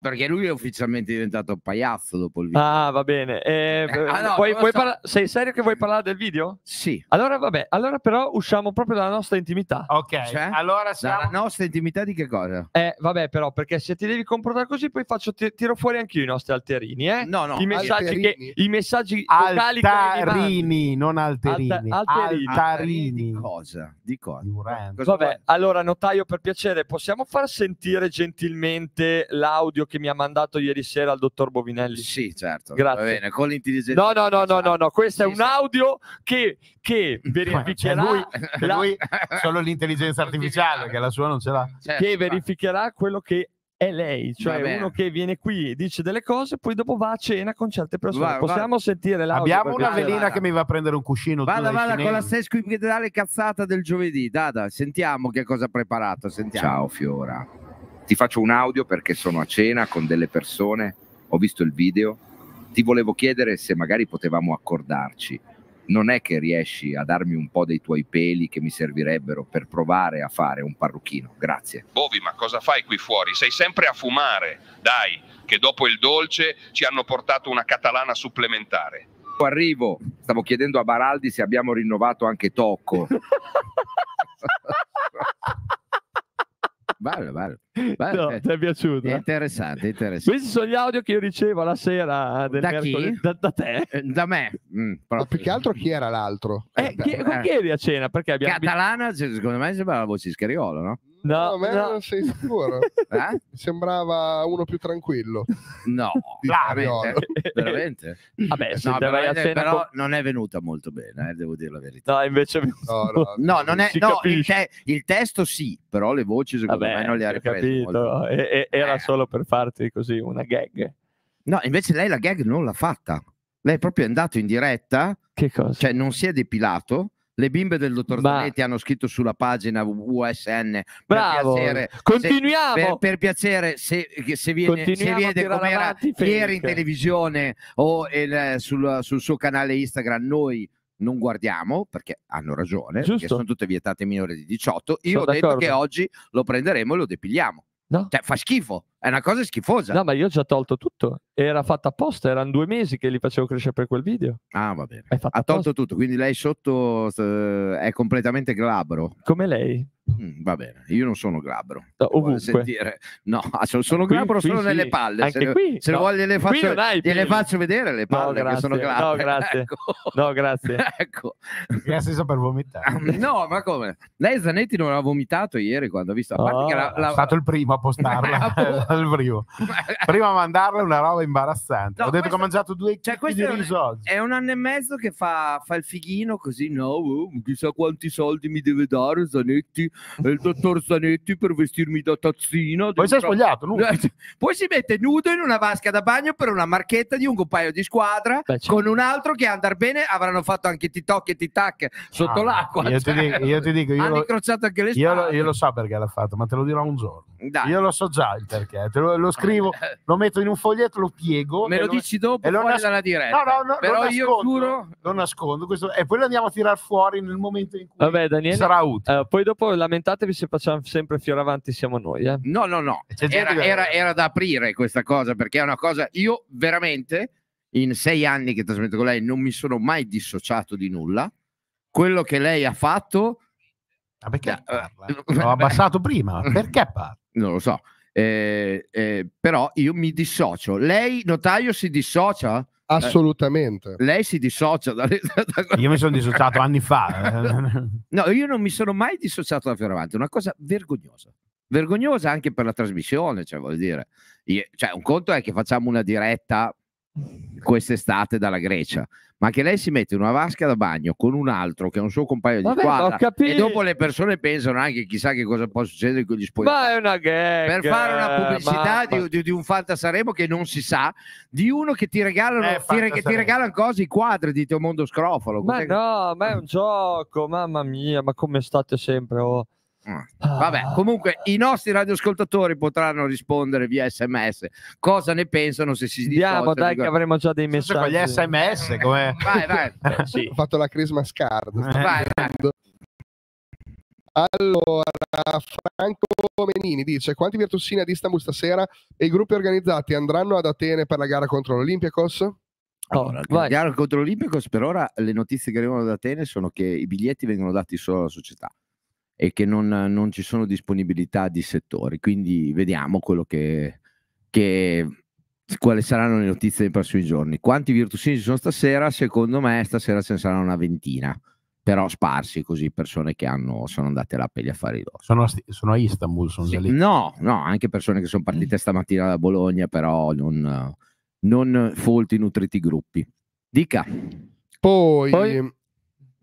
Perché lui è ufficialmente diventato un pagliazzo dopo il video. Ah, va bene. Eh, eh, ah, no, puoi, puoi so. parla- sei serio che vuoi parlare del video? Sì. Allora, vabbè, allora però usciamo proprio dalla nostra intimità. Ok, cioè, allora siamo... Dalla nostra intimità di che cosa? Eh, vabbè, però, perché se ti devi comportare così, poi faccio, ti- tiro fuori anch'io i nostri alterini, eh? No, no, I messaggi, alterini. Che, i messaggi vocali Altarini, non alterini. Alta- alterini. Altarini. Di cosa? Di cosa? Durante. Vabbè, allora, notaio, per piacere, possiamo far sentire gentilmente l'audio che mi ha mandato ieri sera il dottor Bovinelli. Sì, certo. Grazie. Va bene, con l'intelligenza. No, no, no, no, no, no. questo è un audio che, che verificherà... Cioè, lui, la... Cioè, lui, solo l'intelligenza artificiale, che la sua non ce l'ha. Certo, che verificherà va. quello che è lei, cioè uno che viene qui, e dice delle cose, poi dopo va a cena con certe persone. Guarda, Possiamo guarda. sentire l'audio? Abbiamo una velina vada. che mi va a prendere un cuscino. Vada, vada con la sesquipedale cazzata del giovedì. Dada, sentiamo che cosa ha preparato. Sentiamo. Ciao Fiora ti faccio un audio perché sono a cena con delle persone, ho visto il video, ti volevo chiedere se magari potevamo accordarci. Non è che riesci a darmi un po' dei tuoi peli che mi servirebbero per provare a fare un parrucchino. Grazie. Bovi, ma cosa fai qui fuori? Sei sempre a fumare. Dai, che dopo il dolce ci hanno portato una catalana supplementare. Arrivo, stavo chiedendo a Baraldi se abbiamo rinnovato anche Tocco. Bello, bello. bello. No, ti cioè, è piaciuto? È interessante, interessante. Questi sono gli audio che io ricevo la sera del da Chi? Da, da, te? Eh, da me. Mm, Ma più che altro chi era l'altro? Eh, chi, con eh. chi eri a cena? Perché abbiamo... Catalana, secondo me, sembra la voce di Scariolo, no? No, no, no. sei sicuro? Eh? Mi sembrava uno più tranquillo. No, veramente, veramente. Vabbè, eh, se no, veramente, però po- non è venuta molto bene, eh, devo dire la verità. No, invece no, no, no, non è, no il, te- il, testo sì, però le voci secondo Vabbè, me non le ha riprese. Capito, e, e, era eh. solo per farti così una gag. No, invece lei la gag non l'ha fatta. Lei è proprio andato in diretta, che cosa? cioè non si è depilato le bimbe del dottor Ma... Zanetti hanno scritto sulla pagina USN Bravo. per piacere, continuiamo se, per, per, piacere se, se viene, se viene come era ieri in televisione o il, eh, sul, sul suo canale Instagram noi non guardiamo perché hanno ragione, Giusto. perché sono tutte vietate minore di 18. Io sono ho detto che oggi lo prenderemo e lo depiliamo. No. Cioè, fa schifo, è una cosa schifosa. No, ma io ho già tolto tutto. Era fatto apposta, erano due mesi che li facevo crescere per quel video. Ah, va bene. Ha tolto tutto, quindi lei sotto eh, è completamente glabro. Come lei va bene, io non sono glabro. No, no ah, sono, sono qui, glabro qui, solo sì. nelle palle. Anche se qui, se no. voglio, le faccio, gliele faccio vedere le palle no, grazie, che sono glabro. No, grazie. Ecco. No, grazie. ecco. senso per vomitare. No, ma come? Lei Zanetti non ha vomitato ieri quando ha visto. A che la, la... Ah, è stato il primo a postarla. il primo. prima a mandarla una roba imbarazzante. Ho detto questo... che ho mangiato due cioè, di riso oggi. È un anno e mezzo che fa, fa il fighino così, no, oh, chissà quanti soldi mi deve dare Zanetti eh, il dottor Zanetti per vestirmi da tazzina. Poi si è spogliato, lui. Poi si mette nudo in una vasca da bagno per una marchetta di un compaio di squadra Beh, certo. con un altro che a andar bene avranno fatto anche TikTok e TikTok sotto ah, l'acqua. Io, cioè, ti dico, io ti dico, io hanno lo, anche le Io lo, io lo so perché l'ha fatto, ma te lo dirò un giorno. Dai. Io lo so già il perché, te lo, lo scrivo, lo metto in un foglietto, lo piego. Me lo, lo dici dopo e fuori nas- dalla diretta. No, no, no, Però io giuro... Lo nascondo questo, e poi lo andiamo a tirar fuori nel momento in cui Vabbè, Daniele, sarà utile. Uh, poi dopo la lamentatevi se facciamo sempre fiore avanti siamo noi. Eh. No, no, no. Era, era, era, da aprire questa cosa perché è una cosa. Io veramente in sei anni che trasmetto con lei non mi sono mai dissociato di nulla. Quello che lei ha fatto. Ma perché eh, L'ho abbassato prima. Perché parla? Non lo so. Eh, eh, però io mi dissocio. Lei, notaio, si dissocia? Eh. Assolutamente. Eh, lei si dissocia. da, da... Io mi sono dissociato anni fa. Eh. no, io non mi sono mai dissociato da Fioravanti, una cosa vergognosa. Vergognosa anche per la trasmissione, cioè vuol dire. Io, cioè, un conto è che facciamo una diretta quest'estate dalla Grecia, ma che lei si mette in una vasca da bagno con un altro che è un suo compagno Vabbè, di squadra e dopo le persone pensano anche chissà che cosa può succedere con gli spogliatoi. Ma è una gag. Per fare una eh, pubblicità ma... di, di, di, un Fanta Sanremo che non si sa, di uno che ti regalano, eh, ti, che ti regalano cose, i quadri di Teomondo Scrofalo. Ma no, che... ma è un gioco, mamma mia, ma come state sempre... Oh. Ah. Vabbè, comunque i nostri radioascoltatori potranno rispondere via sms. Cosa ne pensano se si Andiamo, dai, che avremo già dei messaggi. Con gli sms, come... vai, vai. Eh, sì. Ho fatto la Christmas card. Eh. Vai, vai. Allora, Franco Menini dice: Quanti virtussini ad Istanbul stasera e i gruppi organizzati andranno ad Atene per la gara contro l'Olympiakos? Allora, la gara contro l'Olympiakos per ora le notizie che arrivano ad Atene sono che i biglietti vengono dati solo alla società e che non, non ci sono disponibilità di settori. Quindi vediamo quello che, che quali saranno le notizie dei prossimi giorni. Quanti virtusini ci sono stasera? Secondo me stasera ce ne saranno una ventina, però sparsi così persone che hanno, sono andate là per gli affari loro. Sono, sono, a Istanbul, sono sì, lì. No, no, anche persone che sono partite mm. stamattina da Bologna, però non, non folti, nutriti gruppi. Dica. Poi... poi...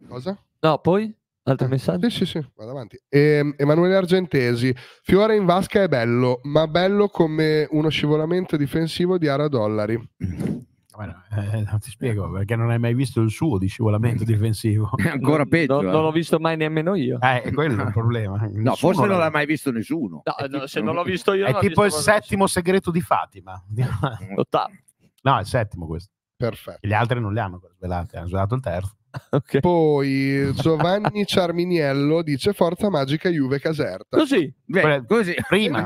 Cosa? No, poi? Altro eh, messaggio? Sì, sì, sì, vado avanti. E, ehm, Emanuele Argentesi, Fiore in vasca è bello, ma bello come uno scivolamento difensivo di Ara Dollari. Bueno, eh, non ti spiego perché non hai mai visto il suo di scivolamento eh. difensivo. È Ancora peggio. No, eh. Non l'ho visto mai nemmeno io. Eh, quello è un problema. No, nessuno forse non l'ha mai, visto nessuno. No, no, tipo, se non l'ho visto io. È tipo il settimo segreto di Fatima. L'ottavo. Mm. No, è il settimo questo. Perfetto. E gli altri non li hanno svelati, hanno svelato il terzo. Okay. Poi eh, Giovanni Ciarminiello dice Forza Magica Juve Caserta. Così, beh, così. prima.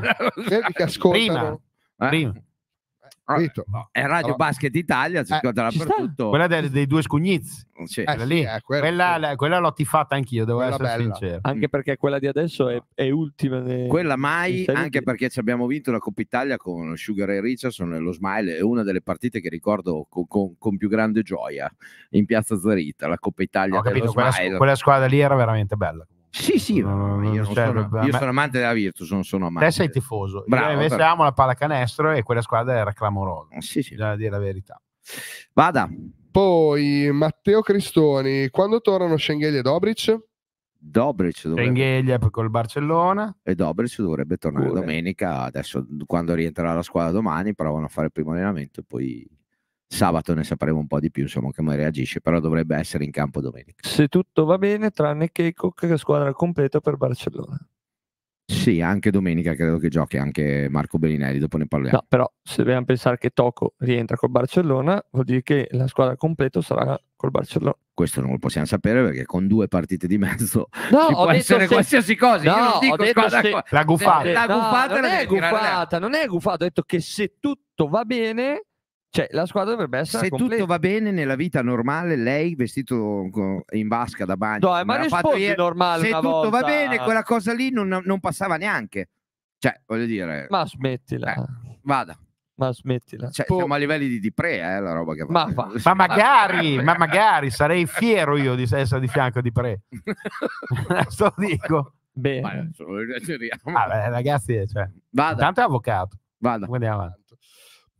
Prima. prima. Ah, capito? è Radio allora. Basket Italia, si eh, dappertutto. Quella dei, dei due scugnizzi. Eh, sì. Eh, lì. Eh, quella, quella, la, quella l'ho tifata anch'io, devo essere bella. sincero. Anche perché quella di adesso è, è ultima. Ne... Quella mai, anche perché ci abbiamo vinto la Coppa Italia con Sugar e Richardson e lo Smile, è una delle partite che ricordo con, con, con più grande gioia in Piazza Zarita, la Coppa Italia. Ho capito, quella, quella squadra lì era veramente bella. Sì, sì, no, io, cioè, sono, vabbè, io sono amante della Virtus, non sono amante. Te sei tifoso, Bravo, invece però. amo la pallacanestro e quella squadra era clamorosa, eh, sì, sì. bisogna dire la verità. Vada. Poi Matteo Cristoni, quando tornano Schengelia e Dobric? Dobric dovrebbe... col Barcellona e Dobric dovrebbe tornare Pure. domenica adesso quando rientrerà la squadra domani provano a fare il primo allenamento e poi Sabato ne sapremo un po' di più, insomma, come reagisce, però dovrebbe essere in campo domenica. Se tutto va bene, tranne Keiko che è squadra completa per Barcellona. Sì, anche domenica credo che giochi anche Marco Bellinelli, dopo ne parliamo. No, però se dobbiamo pensare che Toco rientra col Barcellona, vuol dire che la squadra completa sarà col Barcellona. Questo non lo possiamo sapere perché con due partite di mezzo no, ci può essere se... qualsiasi cosa. No, Io non dico squadra... se... la guffata. La guffata no, non, è guffata, non è guffata, ho detto che se tutto va bene cioè, la squadra dovrebbe essere. Se completa. tutto va bene nella vita normale, lei vestito in vasca da bagno. No, eh, ma rispondi ieri, normale. Se tutto volta. va bene, quella cosa lì non, non, passava neanche. Cioè, voglio dire. Ma smettila. Eh, vada. Ma smettila. Cioè, po- boh. siamo a livelli di, di pre, eh, la roba che va. Ma, va. ma magari, eh, ma eh. magari sarei fiero io di essere di fianco di pre. lo dico. Bene. Vabbè, ragazzi, cioè, vada. Tanto è avvocato. Vada. Andiamo avanti.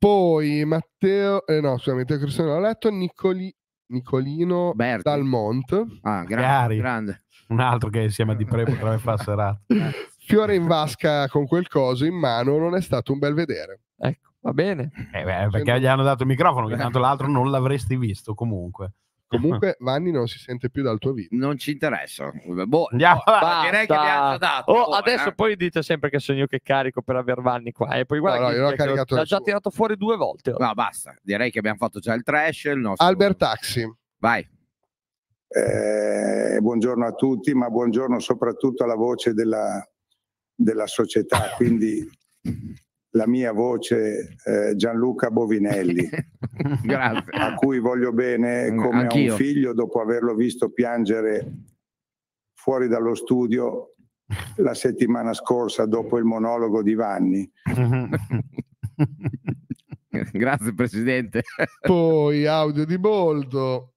Poi Matteo, eh, no, scusami, Matteo Cristiano l'ha letto, Nicoli, Nicolino Berti. Dalmont. Ah, grande, grande. Un altro che insieme a Di Prego potrebbe fare fa serata. Fiore in vasca con quel coso in mano non è stato un bel vedere. Ecco, va bene. Eh beh, perché gli hanno dato il microfono, che eh. tanto l'altro non l'avresti visto comunque. Comunque, Vanni non si sente più dal tuo video. Non ci interessa. Boh, Andiamo avanti. Direi che abbiamo dato. Oh, adesso eh. poi dite sempre che sono io che carico per aver Vanni qua. E eh, poi guarda, no, che l'ho, l'ho già tirato fuori due volte. Ora. No, basta. Direi che abbiamo fatto già il trash. Il nostro... Albert Taxi. Vai. Eh, buongiorno a tutti, ma buongiorno soprattutto alla voce della, della società. Quindi la mia voce eh, Gianluca Bovinelli, Grazie. a cui voglio bene come Anch'io. a un figlio dopo averlo visto piangere fuori dallo studio la settimana scorsa dopo il monologo di Vanni. Grazie Presidente. Poi audio di Boldo.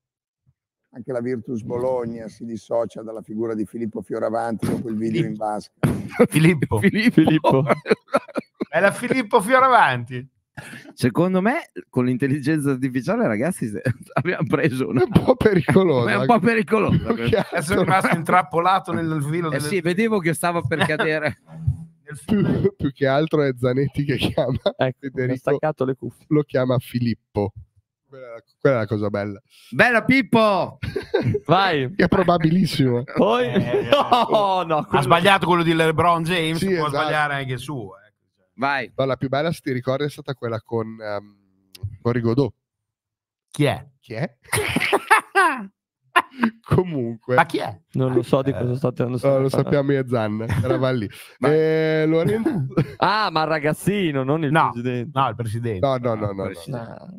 Anche la Virtus Bologna si dissocia dalla figura di Filippo Fioravanti dopo il video in vasca. Filippo. Filippo. Filippo. È la Filippo Fioravanti. Secondo me, con l'intelligenza artificiale, ragazzi, abbiamo preso una... un po' pericolosa. è un po' pericoloso. Adesso è rimasto intrappolato nel filo. Delle... Eh sì, vedevo che stava per cadere. più, più, che altro è Zanetti che chiama ecco, Federico, lo chiama Filippo. Quella, quella, è la cosa bella. Bella Pippo! Vai! è probabilissimo. Poi... Eh, eh, eh. no, no, quello... Ha sbagliato quello di LeBron James, sì, può esatto. sbagliare anche suo Eh. Vai. No, la più bella, se ti ricordi, è stata quella con, um, con Rigodò. Chi è? Chi è? Comunque, ma chi è? Non lo so di eh, cosa sto tirando. No, lo sappiamo io e Zanna, eravamo lì. ma... Eh, Lorenzo... ah, ma il ragazzino, non il no, presidente. No, il presidente. No, no, no, ah, no. no, no. Ah, no.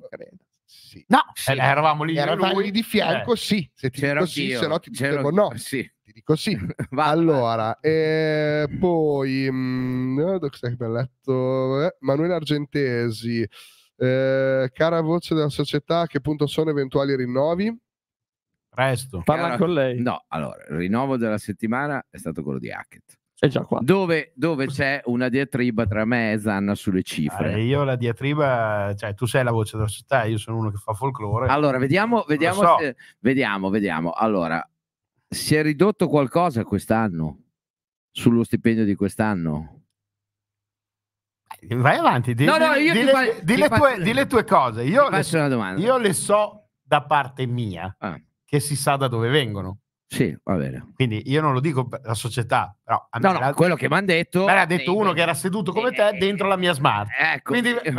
Sì. No, eh, sì. Eh, eravamo lì. Eravamo lì di fianco, eh. sì. Se ti C'ero dico sì, io. se no ti dico no. Sì. Ti dico sì. Va, eh. allora, eh, poi, mh, mm, eh, Manuele Argentesi, cara voce della società, a che punto sono eventuali rinnovi? Presto. Parla allora, con lei. No, allora, il rinnovo della settimana è stato quello di Hackett è già qua. Dove, dove c'è una diatriba tra me e Zanna sulle cifre. Ah, io la diatriba, cioè tu sei la voce della società, io sono uno che fa folklore. Allora, vediamo, vediamo, so. se, vediamo, vediamo. Allora, si è ridotto qualcosa quest'anno sullo stipendio di quest'anno? Eh, vai avanti, di, no, no, io di, fa, di, le, tue, di le tue cose. Io le, io le, so da parte mia, ah. che si sa da dove vengono. Sì, va bene. Quindi io non lo dico per la società, però no, no, la... quello che mi hanno detto. Me l'ha detto uno quindi... che era seduto come te dentro la mia smart. Ecco. Quindi, eh,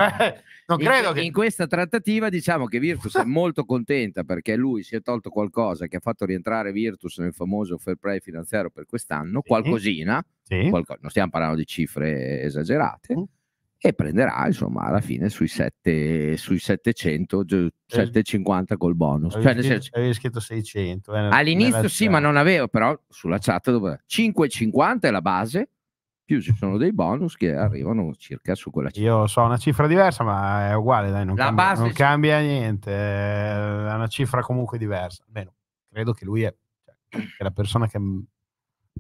non credo in, che... in questa trattativa diciamo che Virtus è molto contenta perché lui si è tolto qualcosa che ha fatto rientrare Virtus nel famoso fair play finanziario per quest'anno, sì. qualcosina, sì. Qualco... non stiamo parlando di cifre esagerate. Mm e prenderà insomma alla fine sui, 7, sui 700 750 col bonus avevi, cioè, scritto, avevi scritto 600 eh, all'inizio sì ma non avevo però sulla chat dove 550 è la base più ci sono dei bonus che arrivano circa su quella cifra. Io so una cifra diversa, ma è uguale, dai, non, cambia, non c- cambia, niente, è una cifra comunque diversa. Almeno credo che lui è cioè, che la persona che,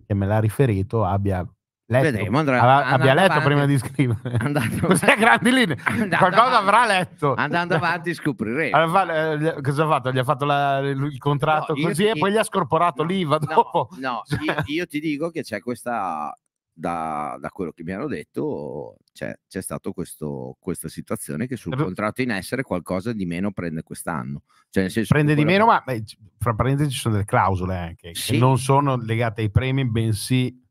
che me l'ha riferito abbia Letto. Vedremo, andrà, allora, abbia letto avanti, prima di scrivere. Andando, Cos'è a grandi linee? Qualcosa avrà letto. Andando avanti scopriremo. Allora, eh, cosa ha fatto? Gli ha fatto la, il contratto no, così ti, e poi gli ha scorporato no, l'IVA no, dopo? No, cioè... io, io, ti dico che c'è questa, da, da quello che mi hanno detto, c'è, c'è stata questa situazione che sul eh, contratto in essere qualcosa di meno prende quest'anno. Cioè, nel senso prende di meno, che... ma beh, fra parentesi ci sono delle clausole anche, sì. che non sono legate ai premi, bensì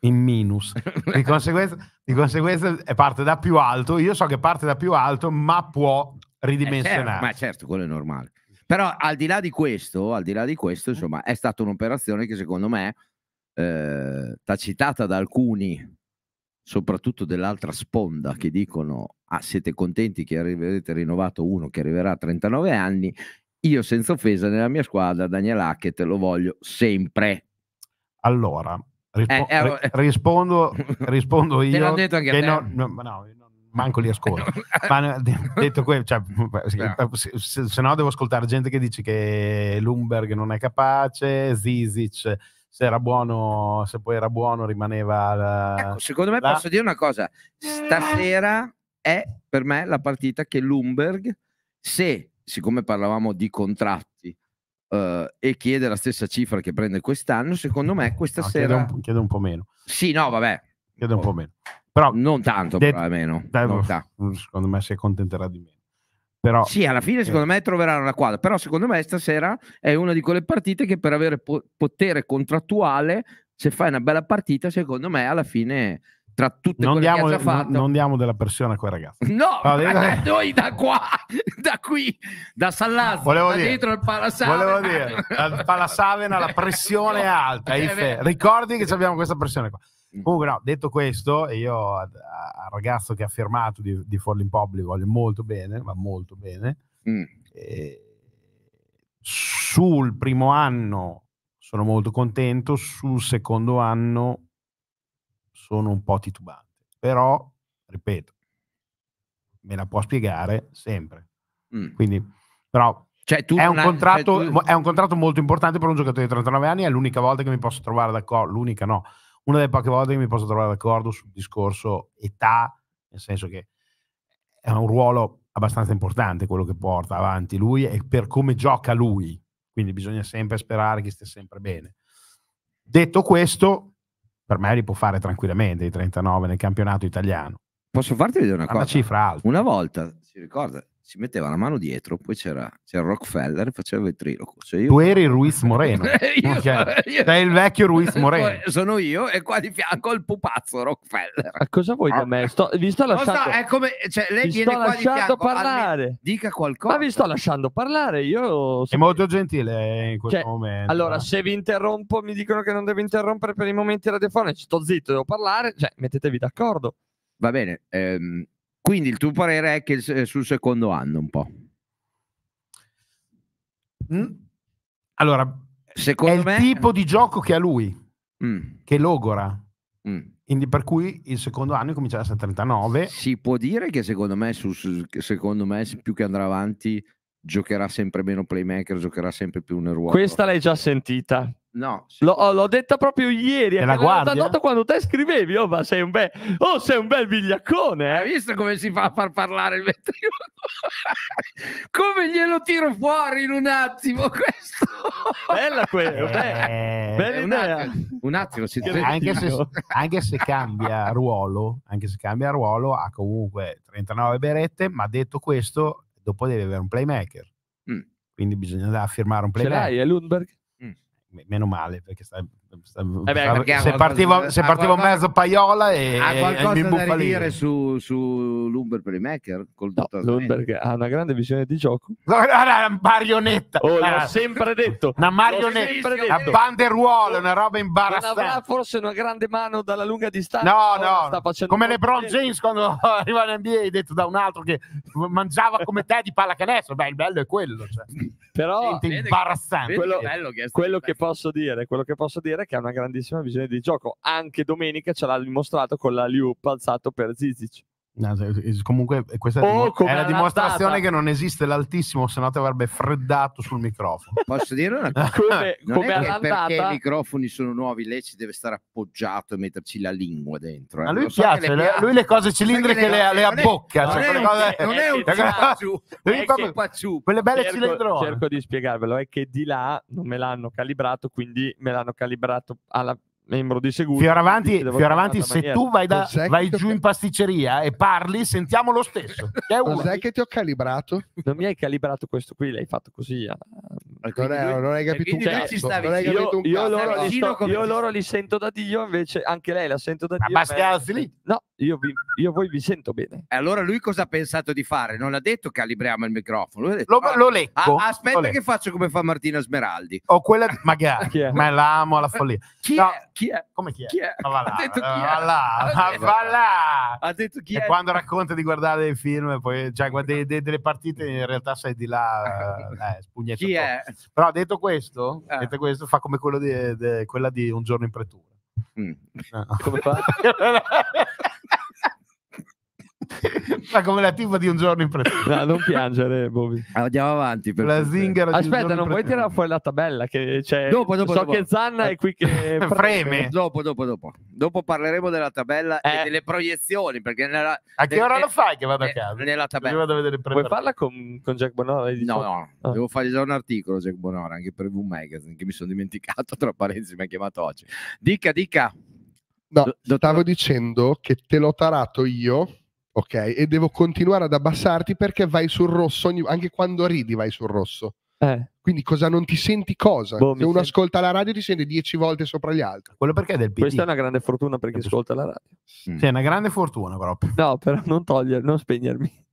in minus. Di conseguenza, di conseguenza eh, parte da più alto. Io so che parte da più alto, ma può ridimensionare. Eh certo, ma certo, quello è normale. Però al di là di questo, al di là di questo, insomma, è stata un'operazione che secondo me, eh, tacitata da alcuni, soprattutto dell'altra sponda, che dicono ah, siete contenti che avete rinnovato uno che arriverà a 39 anni, io senza offesa nella mia squadra, Daniel Hackett, lo voglio sempre. Allora, Rispo- eh, eh, rispondo, rispondo io. che no, no, no, manco li ascolto. Ma detto questo, cioè, eh, se, se, se, no devo ascoltare gente che dice che Lumberg non è capace, Zizic se era buono, se poi era buono rimaneva... La, ecco, secondo me la... posso dire una cosa, stasera è per me la partita che Lumberg, se, siccome parlavamo di contratto, Uh, e chiede la stessa cifra che prende quest'anno, secondo me eh, questa no, sera... Chiede un, chiede un, po' meno. Sì, no, vabbè. Chiede un po' oh, meno. Però, non tanto, det- però, meno. Dai, non mm, secondo me si accontenterà di meno. Però, sì, alla fine eh. secondo me troverà una quadra, però secondo me stasera è una di quelle partite che per avere po- potere contrattuale, se fai una bella partita, secondo me alla fine tra tutte non quelle diamo, che ha fatto. Non, non diamo della pressione a quel ragazzo. No, Vabbè, noi da qua, da qui, da San volevo da dire, dietro al Palasavena. Volevo dire, al Palasavena la pressione è alta. È eh, fe- ricordi che abbiamo questa pressione qua. Mm. Comunque, no, detto questo, io al ragazzo che ha firmato di, di Forlin Pobli voglio molto bene, va molto bene. Mm. sul primo anno sono molto contento, sul secondo anno sono un po' titubante, però, ripeto, me la può spiegare sempre. Mm. Quindi, però cioè, è, un hai, cioè, contratto, cioè, tu... è, un contratto, molto importante per un giocatore di 39 anni, è l'unica volta che mi posso trovare d'accordo, l'unica no, una delle poche volte che mi posso trovare d'accordo sul discorso età, nel senso che è un ruolo abbastanza importante quello che porta avanti lui e per come gioca lui, quindi bisogna sempre sperare che stia sempre bene. Detto questo, per me li può fare tranquillamente i 39 nel campionato italiano. Posso farti vedere una, una cosa? Una cifra alta. Una volta, si ricorda, si metteva la mano dietro, poi c'era, c'era Rockefeller e faceva il ventriloquo. Cioè io... Tu eri Ruiz Moreno, io, cioè, io... sei il vecchio Ruiz Moreno. Sono io e qua di fianco il pupazzo Rockefeller. Ma cosa vuoi da ah. me? Sto, vi sto lasciando, cosa, è come, cioè, lei vi viene sto qua lasciando di fianco, parlare. Almeno, dica qualcosa. Ma vi sto lasciando parlare, io... È molto gentile in questo cioè, momento. Allora, se vi interrompo, mi dicono che non devo interrompere per i momenti radiofonici, sto zitto, devo parlare, cioè, mettetevi d'accordo. Va bene, ehm, quindi il tuo parere è che il, eh, sul secondo anno un po'. Mm. Allora, secondo me... il tipo di gioco che ha lui, mm. che logora. Mm. Quindi per cui il secondo anno cominciava a 39. Si può dire che secondo me, su, secondo me più che andrà avanti giocherà sempre meno playmaker, giocherà sempre più nel ruolo. Questa l'hai già sentita. No, l'ho, oh, l'ho detta proprio ieri. Eh, la guardia. Eh? quando te scrivevi, oh, ma sei un bel, oh, sei un bel vigliaccone. Eh? Hai visto come si fa a far parlare il ventriloquo? come glielo tiro fuori in un attimo questo? Bella quella, eh, eh, bella un idea. Attimo, un attimo, si anche, se, anche se cambia ruolo, anche se cambia ruolo, ha comunque 39 berette, ma detto questo, dopo deve avere un playmaker. Mm. Quindi bisogna firmare un playmaker. Ce l'hai, è Lundberg? meno male perché sarebbe eh Vabbè, se partivo, se partivo qualcosa, mezzo paiola e ha qualcosa e mi da dire su, su Lumber Playmaker col no, Lumber ha una grande visione di gioco no, una marionetta oh, l'ho ah. sempre detto una marionetta una banderuola una roba imbarazzante non avrà forse una grande mano dalla lunga distanza no no sta facendo come LeBron James quando arriva in NBA detto da un altro che mangiava come te di pallacanestro beh il bello è quello cioè. però imbarazzante quello, bello che quello che posso dire quello che posso dire che ha una grandissima visione di gioco. Anche domenica ce l'ha dimostrato con la Liu alzato per Zizic. Eh, comunque, eh, questa oh, è, la dimostrazione che non esiste l'altissimo, se no ti avrebbe freddato sul microfono. Posso dire una cosa? come, non come è perché i microfoni sono nuovi, lei ci deve stare appoggiato e metterci la lingua dentro. Eh. A lui, piace, le piace, lui le cose cilindriche le, le, le, abbocca. Non, cioè, non, non è un pacciù, cioè, quelle belle cerco, cilindrone. Cerco di spiegarvelo, è che di là non me l'hanno calibrato, quindi me l'hanno calibrato alla membro di Seguro. Fioravanti, Fioravanti se maniera. tu vai, da, vai giù ho... in pasticceria e parli, sentiamo lo stesso. Che Cos'è che ti ho calibrato? Non mi hai calibrato questo qui, l'hai fatto così. Ah. Non, è, non, capito cioè, non hai capito io, io, loro, io loro li sento da Dio, invece anche lei la sento da Dio. Ma scherzi lì? No, io, vi, io voi vi sento bene. E allora lui cosa ha pensato di fare? Non ha detto calibriamo il microfono. Detto, lo, ah, lo leggo. Ah, aspetta lo leggo. che faccio come fa Martina Smeraldi. O quella di, magari, ma l'amo alla eh, follia. Chi, no. è? chi è? Come chi è? Chi è? Ma va là, ha detto chi è? Va là, va là. Ha detto chi è? quando racconta di guardare dei film e poi cioè, guardi, de, delle partite in realtà sei di là eh, spugnetto. Chi è? Però detto questo, eh. detto questo, fa come quello di, de, quella di Un giorno in pretura. Mm. No. Come fa? Ma come la tifa di un giorno in presenza. No, non piangere, Bobby. Ah, andiamo avanti. la zingara Aspetta, non vuoi tirare fuori la tabella? Che c'è... Dopo, dopo, so dopo. che Zanna è qui che freme. Dopo, dopo, dopo. Dopo parleremo della tabella eh. e delle proiezioni. Perché nella... A che ora lo fai che vado a casa? Nella tabella. Vuoi farla con, con Jack Bonora? No, no. Ah. Devo fare già un articolo, Jack Bonora, anche per V Magazine, che mi sono dimenticato, tra parentesi, mi ha chiamato oggi. Dica, dica. No, Do- stavo dicendo che te l'ho tarato io ok? E devo continuare ad abbassarti perché vai sul rosso, ogni... anche quando ridi vai sul rosso. Eh. Quindi cosa non ti senti cosa? Boh, Se uno sento. ascolta la radio ti sente dieci volte sopra gli altri. Quello perché è del PD. Questa è una grande fortuna perché sì. ascolta la radio. Sì, è una grande fortuna proprio. No, però non togliermi, non spegnermi.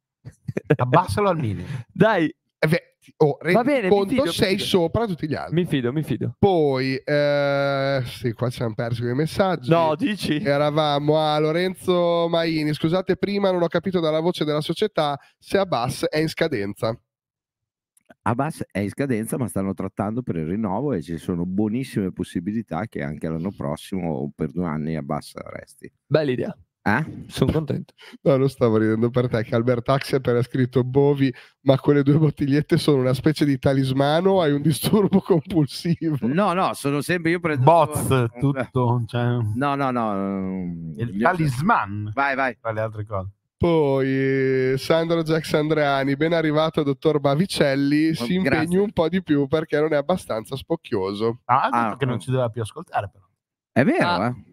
Abbassalo al minimo. Dai. Eh beh, o rendi bene, conto fido, sei sopra tutti gli altri. Mi fido, mi fido. Poi, eh, sì, qua ci hanno perso i messaggi. No, dici? Eravamo a Lorenzo Maini, scusate prima non ho capito dalla voce della società se Abbas è in scadenza. Abbas è in scadenza, ma stanno trattando per il rinnovo e ci sono buonissime possibilità che anche l'anno prossimo o per due anni Abbas resti. Bella idea. Eh? Sono contento. No, non stavo ridendo per te, che Albert Axeper ha scritto Bovi, ma quelle due bottigliette sono una specie di talismano, hai un disturbo compulsivo. No, no, sono sempre io prendo... Bots, tutto. Eh, eh, cioè... No, no, no. Il ehm, talisman. Vai, vai. Tra le altre cose. Poi eh, Sandro Jax Andreani, ben arrivato dottor Bavicelli, oh, si impegni un po' di più perché non è abbastanza spocchioso. Ah, ah che non mm. ci doveva più ascoltare però. È vero, ah. eh?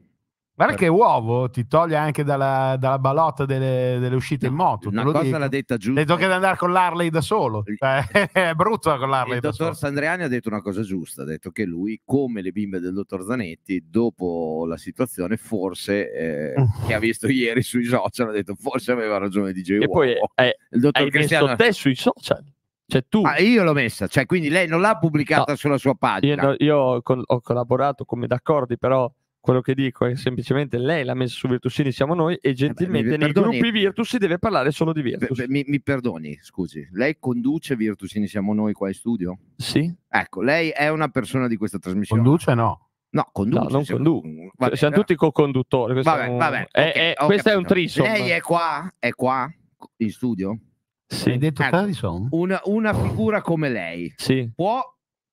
Guarda che uovo ti toglie anche dalla, dalla balotta delle, delle uscite no, in moto. Una cosa dico. l'ha detta giusta. Detto che di andare con l'Harley da solo. Cioè, è brutto con l'Harley il da solo. dottor Sandriani ha detto una cosa giusta, ha detto che lui, come le bimbe del dottor Zanetti, dopo la situazione forse, eh, che ha visto ieri sui social, ha detto forse aveva ragione DJ Uovo. E poi eh, il dottor hai Cristiano... messo te sui social? Cioè tu. Ah, io l'ho messa, cioè, quindi lei non l'ha pubblicata no, sulla sua pagina. Io, io con, ho collaborato come d'accordi, però quello che dico è semplicemente lei l'ha messo su Virtusini, siamo noi e gentilmente eh beh, nei perdoni, gruppi Virtus si deve parlare solo di Virtus. Beh, beh, mi, mi, perdoni, scusi, lei conduce Virtusini, siamo noi qua in studio? Sì. Ecco, lei è una persona di questa trasmissione. Conduce no. No, conduce. No, non siamo, condu- vabbè, siamo però... tutti co-conduttori. Questo vabbè, è okay, è, è, questo è un trisom. Lei è qua, è qua in studio? Sì. detto ecco, Una, una figura come lei sì. può,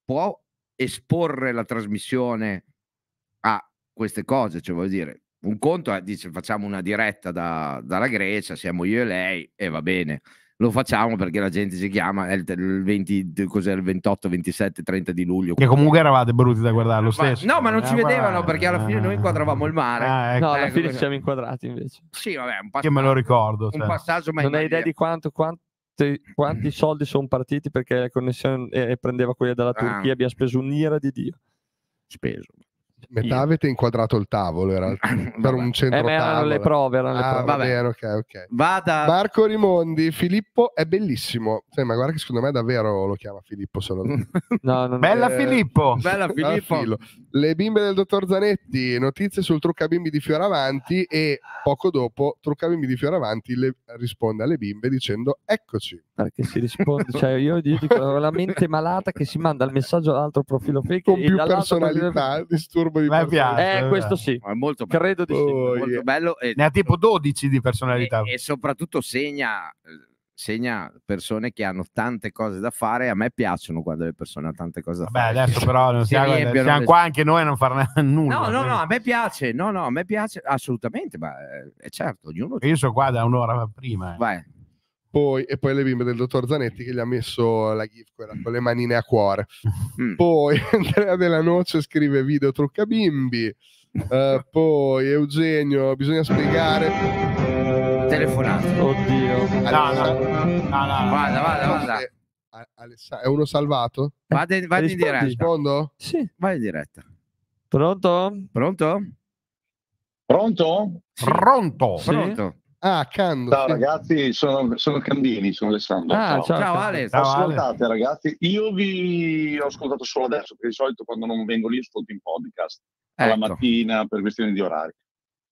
può esporre la trasmissione queste cose, cioè vuol dire, un conto è, dice facciamo una diretta da, dalla Grecia, siamo io e lei e va bene, lo facciamo perché la gente si chiama, è il, 20, il 28, 27, 30 di luglio. Che comunque eravate brutti da guardare lo stesso. no, ma non ci ah, vedevano perché alla fine noi inquadravamo il mare. Ah, ecco. No, alla ecco, fine ci siamo inquadrati invece. Sì, vabbè, un passaggio. Io me lo ricordo. Cioè. passaggio, ma non hai idea di quanto, quanto quanti soldi sono partiti perché la connessione eh, prendeva quella dalla ah. Turchia, ah. abbiamo speso un'ira di Dio. Speso. Metà avete inquadrato il tavolo era per un centro eh, erano le prove, erano le ah, prove. vabbè. Vabbè, okay, okay. Vada. Marco Rimondi, Filippo è bellissimo. Sì, ma guarda che secondo me davvero lo chiama Filippo solo. no, no, Bella eh, Filippo. Bella Filippo. Le bimbe del dottor Zanetti, notizie sul trucca bimbi di Fioravanti e poco dopo trucca bimbi di Fioravanti le risponde alle bimbe dicendo eccoci perché si risponde, cioè io, io dico la mente malata che si manda il messaggio all'altro profilo fake con più personalità, disturbo di personalità. Eh, eh, questo sì, è molto bello. credo di oh, sì, yeah. bello. E, ne ha tipo 12 di personalità. E, e, soprattutto segna, segna persone che hanno tante cose da fare, a me piacciono quando le persone hanno tante cose da Vabbè, fare. Beh, adesso però non siamo, si siamo le... qua anche noi a non fare nulla. No, no, eh. no, a me piace, no, no, a me piace assolutamente, ma eh, è certo, ognuno... Io sono qua da un'ora prima. Eh. Vai poi, e poi le bimbe del dottor Zanetti che gli ha messo la gif con le manine a cuore. Mm. Poi Andrea della Noce scrive video trucca bimbi. Uh, poi Eugenio, bisogna spiegare. Telefonate. Oddio. no, no. vada, vada, vada. Eh, Alessandro, è uno salvato? Vada in, vada in diretta. Rispondo? Sì, vai in diretta. Pronto? Pronto? Pronto? Sì. Pronto? Pronto? Ah, Cando. Ciao sì. ragazzi, sono, sono, Candini, sono Alessandro. Ah, ciao, ciao, ciao Ale. Ciao, Ascoltate Ale. ragazzi, io vi ho ascoltato solo adesso, perché di solito quando non vengo lì ascolto in podcast, ecco. alla mattina per questioni di orari.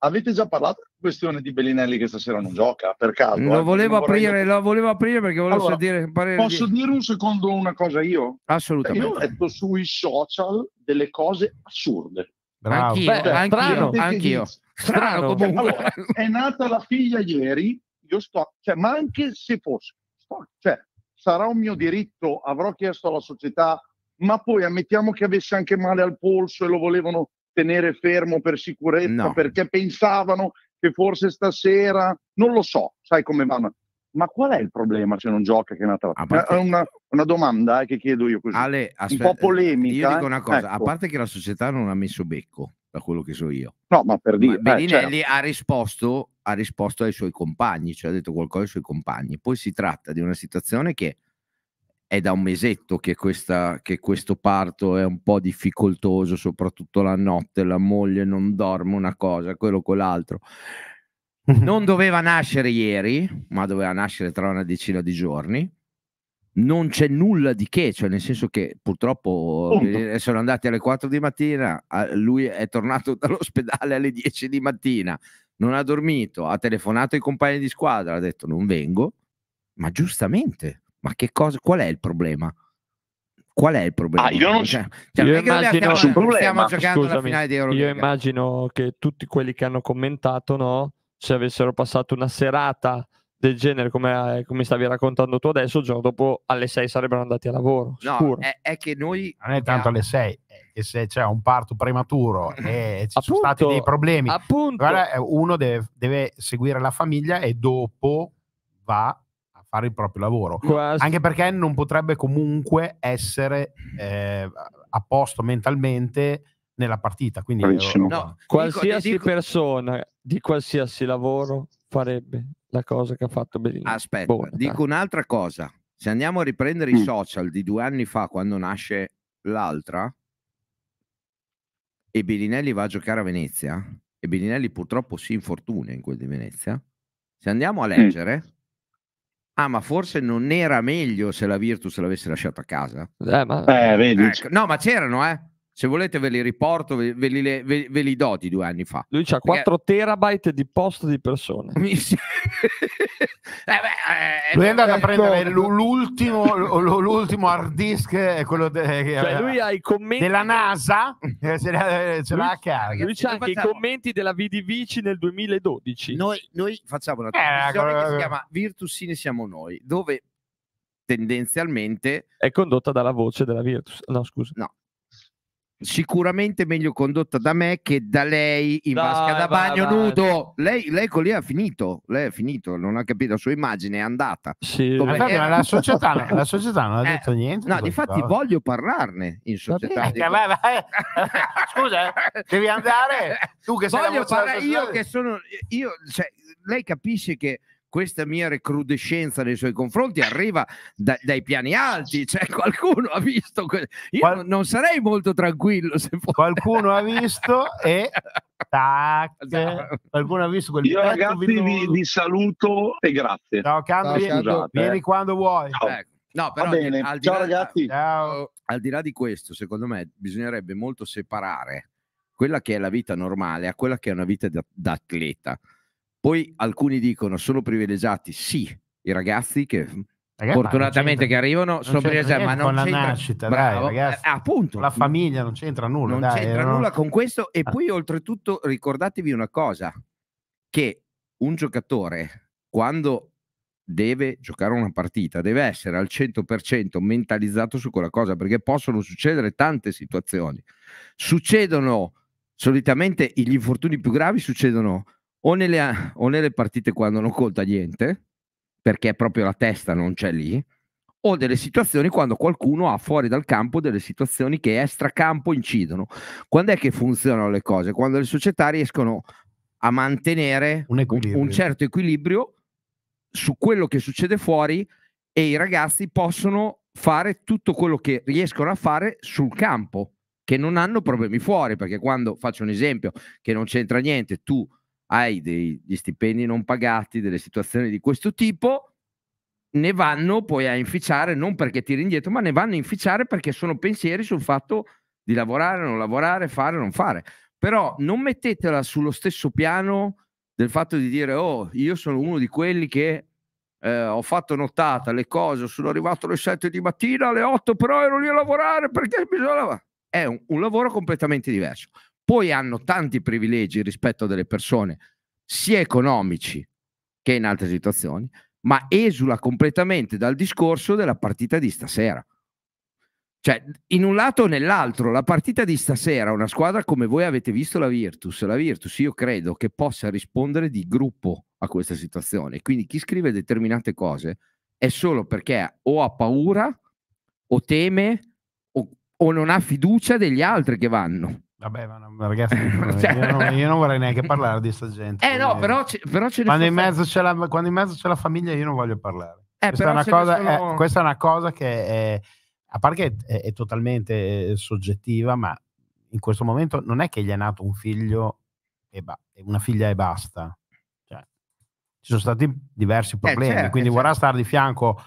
Avete già parlato di questione di Bellinelli che stasera non gioca, per caso? Lo, eh, volevo, aprire, lo volevo aprire perché volevo allora, sentire parere Posso di... dire un secondo una cosa io? Assolutamente. Io ho letto sui social delle cose assurde. Anch'io, Beh, anch'io, strano, anch'io. Strano, strano allora, è nata la figlia ieri, io sto, cioè, ma anche se fosse, sto, cioè, sarà un mio diritto, avrò chiesto alla società, ma poi ammettiamo che avesse anche male al polso e lo volevano tenere fermo per sicurezza, no. perché pensavano che forse stasera, non lo so, sai come vanno ma qual è il problema se non gioca che è una tratta? Parte... Eh, una, una, domanda eh, che chiedo io così. Ale, aspetta, un po' polemica. Io dico una eh? cosa, ecco. a parte che la società non ha messo becco, da quello che so io. No, ma per dire... Ma eh, certo. Bellinelli eh, ha, risposto, ha risposto ai suoi compagni, cioè ha detto qualcosa ai suoi compagni. Poi si tratta di una situazione che è da un mesetto che, questa, che questo parto è un po' difficoltoso, soprattutto la notte, la moglie non dorme, una cosa, quello, quell'altro. Mhm. non doveva nascere ieri, ma doveva nascere tra una decina di giorni. Non c'è nulla di che, cioè nel senso che purtroppo Punto. Eh, sono andati alle 4 di mattina, lui è tornato dall'ospedale alle 10 di mattina, non ha dormito, ha telefonato ai compagni di squadra, ha detto non vengo, ma giustamente, ma che cosa, qual è il problema? Qual è il problema? Ah, io non cioè, cioè, io stiamo, giocando Scusami, alla finale di Euro. Io immagino che tutti quelli che hanno commentato, no? se avessero passato una serata del genere come, come stavi raccontando tu adesso, il giorno dopo alle 6 sarebbero andati a lavoro. No, è, è, che noi... Non è tanto alle 6, è che se c'è un parto prematuro e ci appunto, sono stati dei problemi, appunto. Guarda, eh, uno deve, deve seguire la famiglia e dopo va a fare il proprio lavoro. Quasi. Anche perché non potrebbe comunque essere eh, a posto mentalmente nella partita. Quindi Bravissimo. no, qualsiasi dico, dico, persona di qualsiasi lavoro farebbe la cosa che ha fatto Bellini. Aspetta, Buona, dico un'altra cosa. Se andiamo a riprendere mm. i social di due anni fa, quando nasce l'altra, e Bellinelli va a giocare a Venezia, e Bellinelli purtroppo si infortuna in quel di Venezia, se andiamo a mm. leggere, mm. ah, ma forse non era meglio se la Virtus l'avesse lasciato a casa. Eh, ma... eh, vedi. Ecco. No, ma c'erano, eh. Se volete ve li riporto, ve, ve, li, ve, ve li, do di due anni fa. Lui ha 4 Perché... terabyte di post di persone. eh beh, eh, lui è andato a eh, prendere ecco... l'ultimo, l'ultimo hard disk, eh, quello de... cioè, lui ha i commenti della NASA, ce l'ha, lui, a carica. Lui c'ha anche facciamo... i commenti della VDVC nel 2012. Noi, noi facciamo una trasmissione ecco, eh, che si chiama Virtusini Siamo Noi, dove tendenzialmente è condotta dalla voce della Virtus. No, scusa. No, sicuramente meglio condotta da me che da lei in Dai, vasca da bagno vai, nudo. Vai. Lei, lei con lì ha finito, lei ha finito, non ha capito la sua immagine, è andata. Sì. Come Vabbè, ma la società, la società non ha eh, detto niente. No, difatti cosa. voglio parlarne in società. Dico... Scusa, eh, devi andare. Tu che sei voglio parlare, io che sono... Io, cioè, lei capisce che questa mia recrudescenza nei suoi confronti arriva da, dai piani alti, cioè qualcuno ha visto, que- io Qual- non sarei molto tranquillo se fosse. Qualcuno ha visto e... Tac. Qualcuno ha visto quel Io ragazzi vi, vi, saluto e grazie. Ciao Cambi, eh. vieni, quando vuoi. Ciao. Ecco. No, però, al, di là, al, al di là di questo, secondo me bisognerebbe molto separare quella che è la vita normale a quella che è una vita da, da atleta. Poi alcuni dicono sono privilegiati, sì, i ragazzi che Ragazzi, Fortunatamente che arrivano, sono privilegiati, ma non con c'entra. la nascita, Bravo. Dai, ragazzi, eh, appunto. la famiglia non c'entra nulla. Non dai, c'entra eh, non... nulla con questo. E ah. poi, oltretutto, ricordatevi una cosa: che un giocatore, quando deve giocare una partita, deve essere al 100% mentalizzato su quella cosa, perché possono succedere tante situazioni. Succedono solitamente gli infortuni più gravi, succedono o nelle, o nelle partite quando non conta niente, perché proprio la testa non c'è lì, o delle situazioni quando qualcuno ha fuori dal campo delle situazioni che extracampo incidono. Quando è che funzionano le cose? Quando le società riescono a mantenere un, un, certo equilibrio su quello che succede fuori e i ragazzi possono fare tutto quello che riescono a fare sul campo, che non hanno problemi fuori, perché quando faccio un esempio che non c'entra niente, tu hai degli stipendi non pagati, delle situazioni di questo tipo, ne vanno poi a inficiare, non perché tiri indietro, ma ne vanno a inficiare perché sono pensieri sul fatto di lavorare, non lavorare, fare, non fare. Però non mettetela sullo stesso piano del fatto di dire, oh, io sono uno di quelli che eh, ho fatto nottata le cose, sono arrivato alle 7 di mattina, alle 8 però ero lì a lavorare perché bisognava... È un, un lavoro completamente diverso poi hanno tanti privilegi rispetto a delle persone, sia economici che in altre situazioni, ma esula completamente dal discorso della partita di stasera. Cioè, in un lato o nell'altro, la partita di stasera, una squadra come voi avete visto la Virtus, la Virtus io credo che possa rispondere di gruppo a questa situazione. Quindi chi scrive determinate cose è solo perché o ha paura o teme o, o non ha fiducia degli altri che vanno. Vabbè, ma no, ragazzi, cioè... io, non, io, non, vorrei neanche parlare di sta gente. Eh no, però, c- però ce quando, in mezzo c'è la, quando in mezzo c'è la famiglia io non voglio parlare. Eh, questa, è cosa, eh, sono... eh, questa, è una cosa, che, è, a parte che è, è totalmente eh, soggettiva, ma in questo momento non è che gli è nato un figlio e ba- una figlia e basta. Cioè, ci sono stati diversi eh, problemi, eh, certo, quindi certo. vorrà stare di fianco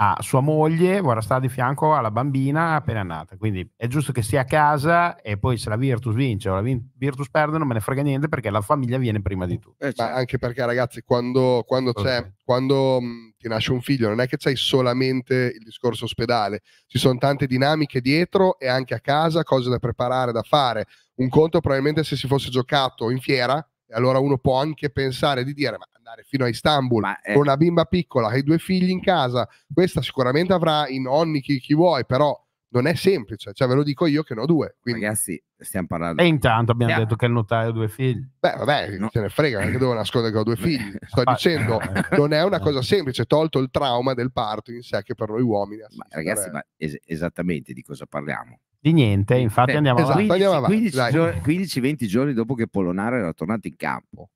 ha sua moglie, vorrà stare di fianco alla bambina appena nata. Quindi è giusto che sia a casa e poi se la Virtus vince o la Virtus perde non me ne frega niente perché la famiglia viene prima di tutto. Eh, cioè. anche perché ragazzi, quando, quando, okay. quando mm, ti nasce un figlio non è che c'è solamente il discorso ospedale, ci sono tante dinamiche dietro e anche a casa, cose da preparare, da fare. Un conto probabilmente se si fosse giocato in fiera, allora uno può anche pensare di dire ma andare fino a Istanbul è... Eh. con una bimba piccola e due figli in casa, questa sicuramente avrà i nonni chi, chi vuoi, però non è semplice, cioè ve lo dico io che ne ho due. Quindi... Ragazzi, stiamo parlando. E intanto abbiamo yeah. detto che il notaio ha due figli. Beh, vabbè, no. se ne frega, non è devo nascondere che ho due figli. Sto dicendo, ecco. non è una cosa semplice, tolto il trauma del parto in sé che per noi uomini. Ma ragazzi, ma es- esattamente di cosa parliamo? Di niente, infatti eh, andiamo esatto, avanti. 15-20 giorni dopo che Polonara era tornato in campo,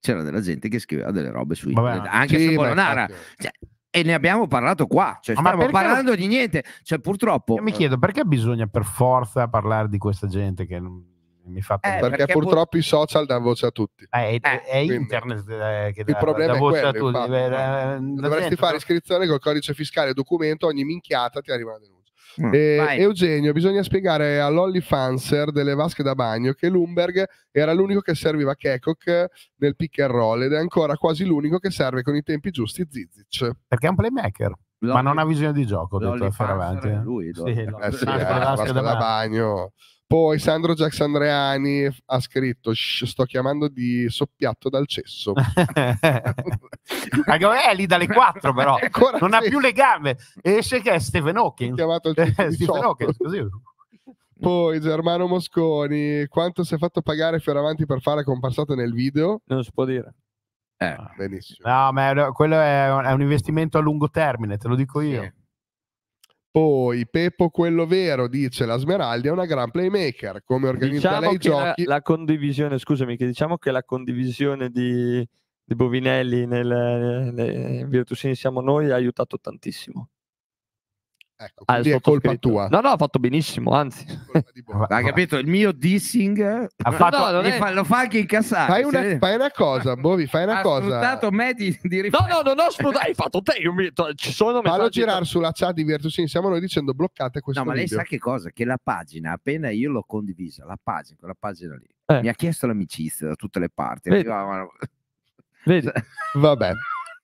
c'era della gente che scriveva delle robe sui Vabbè, anche sì, su Polonara. Cioè, e ne abbiamo parlato qua, cioè ma stiamo parlando lo... di niente, cioè purtroppo... Io mi chiedo perché bisogna per forza parlare di questa gente che non mi fa eh, perché, perché, purtroppo pur... i social danno voce a tutti. Eh, eh, è internet eh, che dà, problema dà voce quello, a tutti. Infatti, eh, eh, eh, dovresti fare però... iscrizione col codice fiscale documento, ogni minchiata ti arriva una denuncia. Mm. Eh, Eugenio, bisogna spiegare all'Olly Fanser delle vasche da bagno che Lumberg era l'unico che serviva Kekok nel pick and roll ed è ancora quasi l'unico che serve con i tempi giusti Zizic. Perché è un playmaker. L'Olly, ma non ha visione di gioco, detto da eh. Lui, sì, eh, sì, eh, eh vasche da bagno. Poi Sandro Jax Andreani ha scritto: Sto chiamando di soppiatto dal cesso. è lì dalle 4, però non ha più le gambe. Esce che è Stephen Hawking. Chiamato il Stephen Hawking, così. Poi Germano Mosconi, quanto si è fatto pagare Fioravanti per fare comparsata nel video? Non si può dire. Eh, ah. benissimo. No, ma quello è un, investimento a lungo termine, te lo dico io. Poi Peppo quello vero dice la Smeraldi è una gran playmaker, come organizza diciamo lei i giochi. La, la, condivisione, scusami, che diciamo che la condivisione di, di Bovinelli nel, nel, nel Virtusini siamo noi ha aiutato tantissimo. Ecco, quindi ah, è colpa tua. No, no, ha fatto benissimo, anzi. Boh. Ha capito? Il mio dissing ha fatto, no, è... fa, lo fa anche incassare. Fai una, fai una cosa, Bovi, fai una ha cosa. Hai sfruttato me di, di rifare. No, no, non ho sfruttato, hai fatto te. Io mi, ci sono Fallo girare sulla chat di Virtusini, siamo noi dicendo bloccate questo No, ma lei video. sa che cosa? Che la pagina, appena io l'ho condivisa, la pagina, quella pagina lì, eh. mi ha chiesto l'amicizia da tutte le parti. Vedi. Vabbè.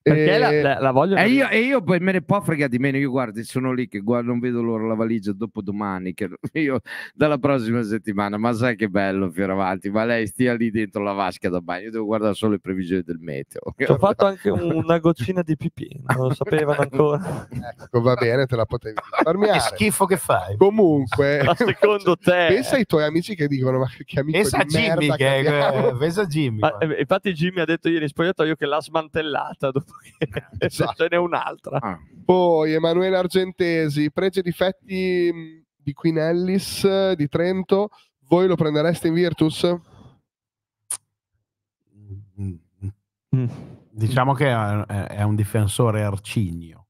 Perché eh, la, la, la, voglio... E io, e io poi me ne può fregare di meno. Io guardo, sono lì che guardo, non vedo l'ora la valigia dopo domani, che io dalla prossima settimana. Ma sai che bello, avanti. ma lei stia lì dentro la vasca da bagno. Io devo guardare solo le previsioni del meteo. Ho fatto anche una goccina di pipì, non lo sapevano ancora. ecco, va bene, te la potevi risparmiare. Che schifo che fai. Comunque, ma secondo te... Pensa ai tuoi amici che dicono, ma che amico pensa di Jimmy merda che, che Pensa a Jimmy. Ma, eh, infatti Jimmy ha detto ieri in spogliatoio che l'ha smantellata dopo Eh, esatto. ce n'è un'altra. Ah. Poi Emanuele Argentesi, pregi e difetti mm, di Queen Ellis di Trento, voi lo prendereste in Virtus? Mm. Diciamo che è un difensore arcigno.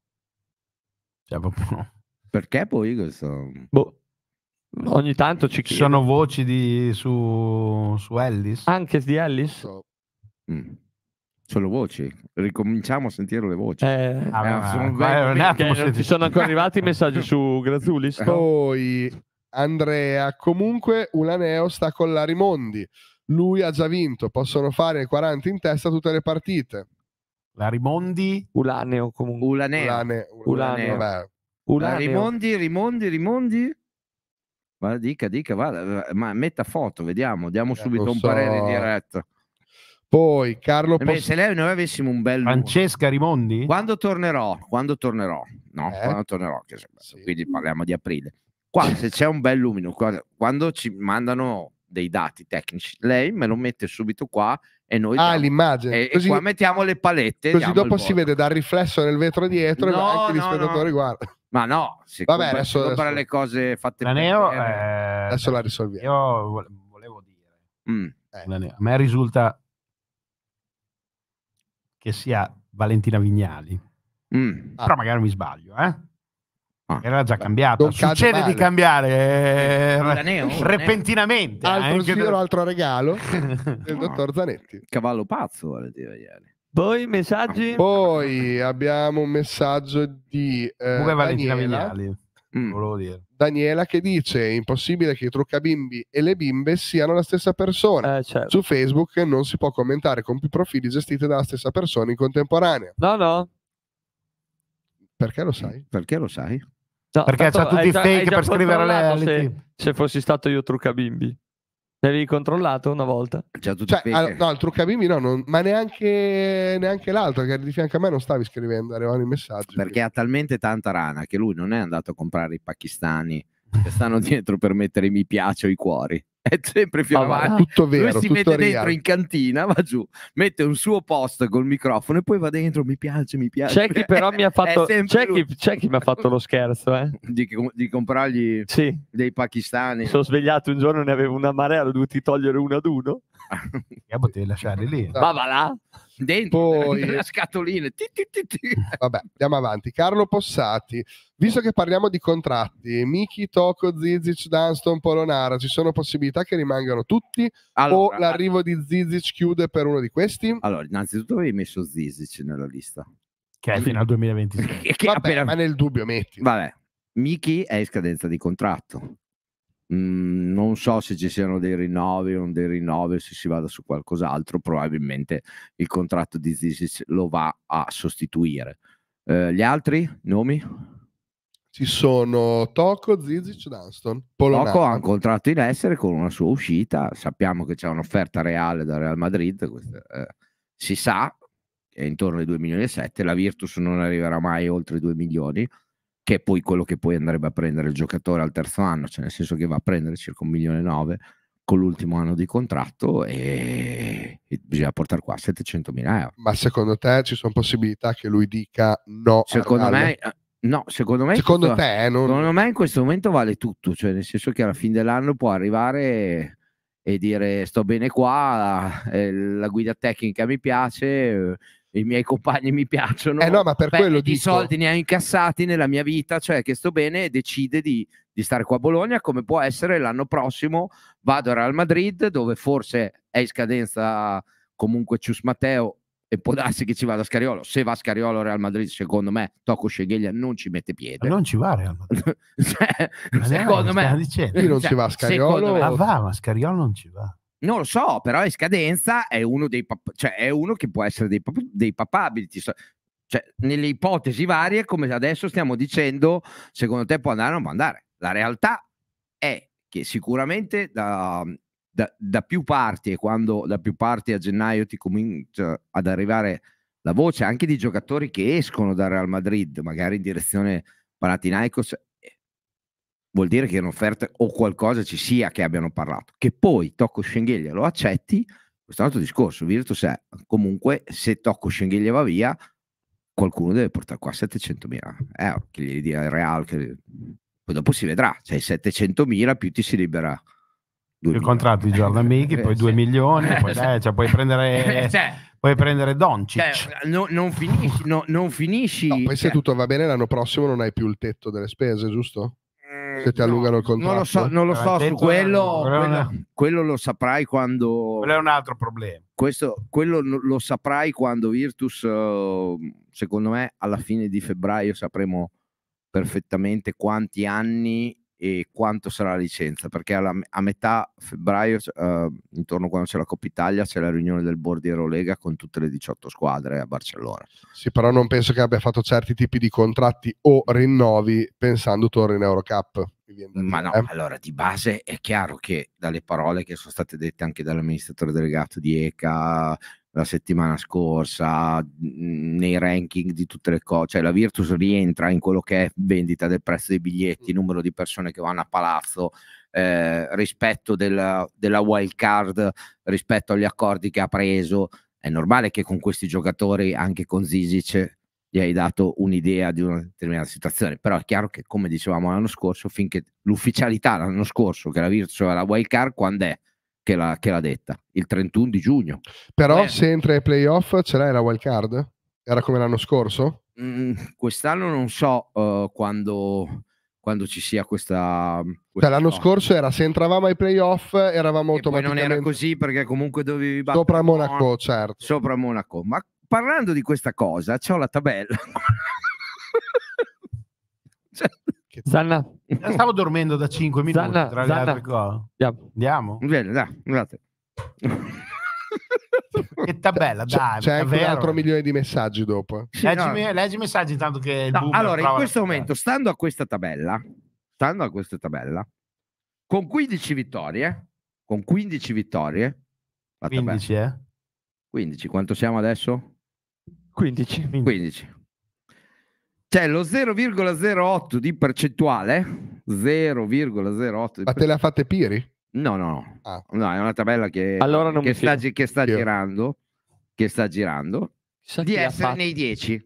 Cioè, proprio... Perché poi questo... Boh. Ogni tanto ci chiedo. sono voci di, su, su Ellis. Anche di Ellis? So. Mm. Solo voci, ricominciamo a sentire le voci. Eh, ah, eh, sono beh, un attimo non eh, ci sono ancora arrivati i messaggi su Grazulis. Poi Andrea, comunque Ulaneo sta con Larimondi. Lui ha già vinto, possono fare 40 in testa tutte le partite. Larimondi? Ulaneo comunque. Ulaneo. Ulane, Ulaneo. Ulaneo. Ulaneo. Rimondi, Rimondi, Rimondi. Ma dica, dica, vada, ma metta foto, vediamo, diamo eh, subito un so. parere diretto. Poi Carlo eh Post... Se lei noi avessimo un bel... Francesca Rimondi? Quando tornerò, quando tornerò, no, eh? quando tornerò, che... sì. quindi parliamo di aprile. Qua se c'è un bel lumino, quando ci mandano dei dati tecnici, lei me lo mette subito qua e noi... Ah, l'immagine. E, così, e qua mettiamo le palette. Così dopo si vede dal riflesso nel vetro dietro no, e anche gli no, spettatori no. guardano. Ma no, si Vabbè, compra, adesso, si adesso. le cose fatte la Neo, eh, adesso la risolviamo. Io volevo dire, mm. eh. a me risulta che sia Valentina Vignali. Mm. Però magari mi sbaglio, eh? Ah, Era già cambiato. Succede di cambiare eh, eh Zaneo, repentinamente. Eh, altro anche giro, altro regalo del dottor Zanetti. Cavallo pazzo, vuole dire Poi messaggi? Poi abbiamo un messaggio di eh, Valentina Vignali Mm. Daniela che dice: È impossibile che i truccabimbi e le bimbe siano la stessa persona. Eh, certo. Su Facebook non si può commentare con più profili gestiti dalla stessa persona in contemporanea. No, no. Perché lo sai? Perché lo sai? No, Perché c'ha tutti i fake per scrivere le, le se, se fossi stato io truccabimbi. L'avevi controllato una volta? Già tutto cioè, all- no, il truccabimbi no, non, ma neanche, neanche l'altro che era di fianco a me non stavi scrivendo, arrivavano i messaggi. Perché quindi. ha talmente tanta rana che lui non è andato a comprare i pakistani che stanno dietro per mettere mi piace o i cuori. È sempre più avanti. Ah, tutto vero, Lui si mette reale. dentro in cantina, va giù, mette un suo post col microfono e poi va dentro. Mi piace, mi piace. C'è chi però mi ha fatto, c'è chi, c'è chi mi ha fatto lo scherzo eh? di, di, comprargli sì. dei pakistani. Sono svegliato un giorno, ne avevo una marea, l'ho dovuti togliere uno ad uno la potevi lasciare lì. No. Esatto. dentro la scatolina. Ti, ti, ti, Vabbè, andiamo avanti. Carlo Possati, visto che parliamo di contratti, Miki, Toko, Zizic, Dunston, Polonara, ci sono possibilità che rimangano tutti allora, o l'arrivo allora... di Zizic chiude per uno di questi? Allora, innanzitutto avevi messo Zizic nella lista. Che è fino al 2026. Vabbè, appena... ma nel dubbio metti. Vabbè, Miki è in scadenza di contratto. Mm, non so se ci siano dei rinnovi o dei rinnovi, se si vada su qualcos'altro, probabilmente il contratto di Zizic lo va a sostituire. Eh, gli altri nomi? Ci sono Tocco, Zizic, Dunston, Polonato. Tocco ha un contratto in essere con una sua uscita, sappiamo che c'è un'offerta reale da Real Madrid, questa, eh, si sa, è intorno ai 2 milioni e 7, la Virtus non arriverà mai oltre i 2 milioni, che è poi quello che poi andrebbe a prendere il giocatore al terzo anno, cioè nel senso che va a prendere circa un milione e nove con l'ultimo anno di contratto e, e bisogna portare qua 700 mila euro. Ma secondo te ci sono possibilità che lui dica no? Secondo me... Eh, no, secondo me, secondo, questo, te, eh, non... secondo me in questo momento vale tutto, cioè nel senso che alla fine dell'anno può arrivare e dire sto bene qua, la, eh, la guida tecnica mi piace, i miei compagni mi piacciono. Eh no, ma per quello di soldi ne ho incassati nella mia vita, cioè che sto bene e decide di, di stare qua a Bologna, come può essere l'anno prossimo vado a Real Madrid, dove forse è in scadenza comunque Cius Matteo e può darsi che ci vada Scariolo. Se va Scariolo Real Madrid, secondo me Tocco Sceglieglia non ci mette piede. Ma non ci va Real Madrid. cioè, secondo me, Io non cioè, ci va Scariolo. Ma va, ma Scariolo non ci va. Non lo so, però è scadenza, è uno, dei pap- cioè è uno che può essere dei, pap- dei papabili. Cioè, nelle ipotesi varie, come adesso stiamo dicendo, secondo te può andare o non può andare. La realtà è che sicuramente da, da, da più parti, e quando da più parti a gennaio ti comincia ad arrivare la voce anche di giocatori che escono dal Real Madrid, magari in direzione Palatinaikos vuol dire che un'offerta o qualcosa ci sia che abbiano parlato. Che poi Tocco Schenghiglia lo accetti, questo è un altro discorso. Virtus è comunque se Tocco Schenghiglia va via, qualcuno deve portare qua 700.000 euro, che gli dia il Real, che... poi dopo si vedrà, cioè 700 mila più ti si libera. Il contratto di Jordan Michi, eh, poi 2 milioni, poi, eh, cioè, puoi prendere... Eh, cioè, puoi prendere Doncic. Cioè, no, non finisci. No, non finisci no, poi se cioè tutto va bene l'anno prossimo non hai più il tetto delle spese, giusto? se ti allungano il contratto. Non lo so, non lo eh, so su quello, eh, quello, quello, lo saprai quando... Quello è un altro problema. Questo, quello lo saprai quando Virtus, eh, secondo me, alla fine di febbraio sapremo perfettamente quanti anni e quanto sarà la licenza, perché alla, a metà febbraio, eh, intorno quando c'è la Coppa Italia, c'è la riunione del board di Eurolega con tutte le 18 squadre a Barcellona. Sì, però non penso che abbia fatto certi tipi di contratti o rinnovi pensando torni in Eurocup. Ma no, eh. allora di base è chiaro che dalle parole che sono state dette anche dall'amministratore delegato di ECA, la settimana scorsa mm, nei ranking di tutte le cose, cioè la Virtus rientra in quello che è vendita del prezzo dei biglietti, mm. numero di persone che vanno a palazzo, eh, rispetto della, della wild card, rispetto agli accordi che ha preso. È normale che con questi giocatori, anche con Zizic, gli hai dato un'idea di una determinata situazione, però è chiaro che come dicevamo l'anno scorso, finché l'ufficialità l'anno scorso che la Virtus era la wild card, quando è? che l'ha, che l'ha detta, il 31 di giugno. Però Beh, se entra ai playoff ce l'hai la wild card? Era come l'anno scorso? Mm, quest'anno non so uh, quando, quando, ci sia questa... Cioè, questa l'anno no. scorso era se entravamo ai playoff eravamo e automaticamente... non era così perché comunque dovevi battere... Sopra Monaco, Mon- certo. Sopra Monaco. Ma parlando di questa cosa, c'ho la tabella. cioè, che... Zanna. Eh, stavo dormendo da 5 minuti. Zanna, tra Zanna. altre yeah. Andiamo. Bene, dai, guardate. che tabella, dai. C'è anche un altro milione di messaggi dopo. Eh. Sì, leggi, no. leggi, i messaggi intanto che... No, allora, in questo momento, stando a questa tabella, stando a questa tabella, con 15 vittorie, con 15 vittorie... 15, eh? 15, quanto siamo adesso? 15. 15. 15. C'è cioè, lo 0,08 di percentuale. 0,08. Ma te le ha fatte Piri? No, no, no. Ah. no è una tabella che, allora che sta, che sta girando. Che sta girando. Chissà di essere nei 10.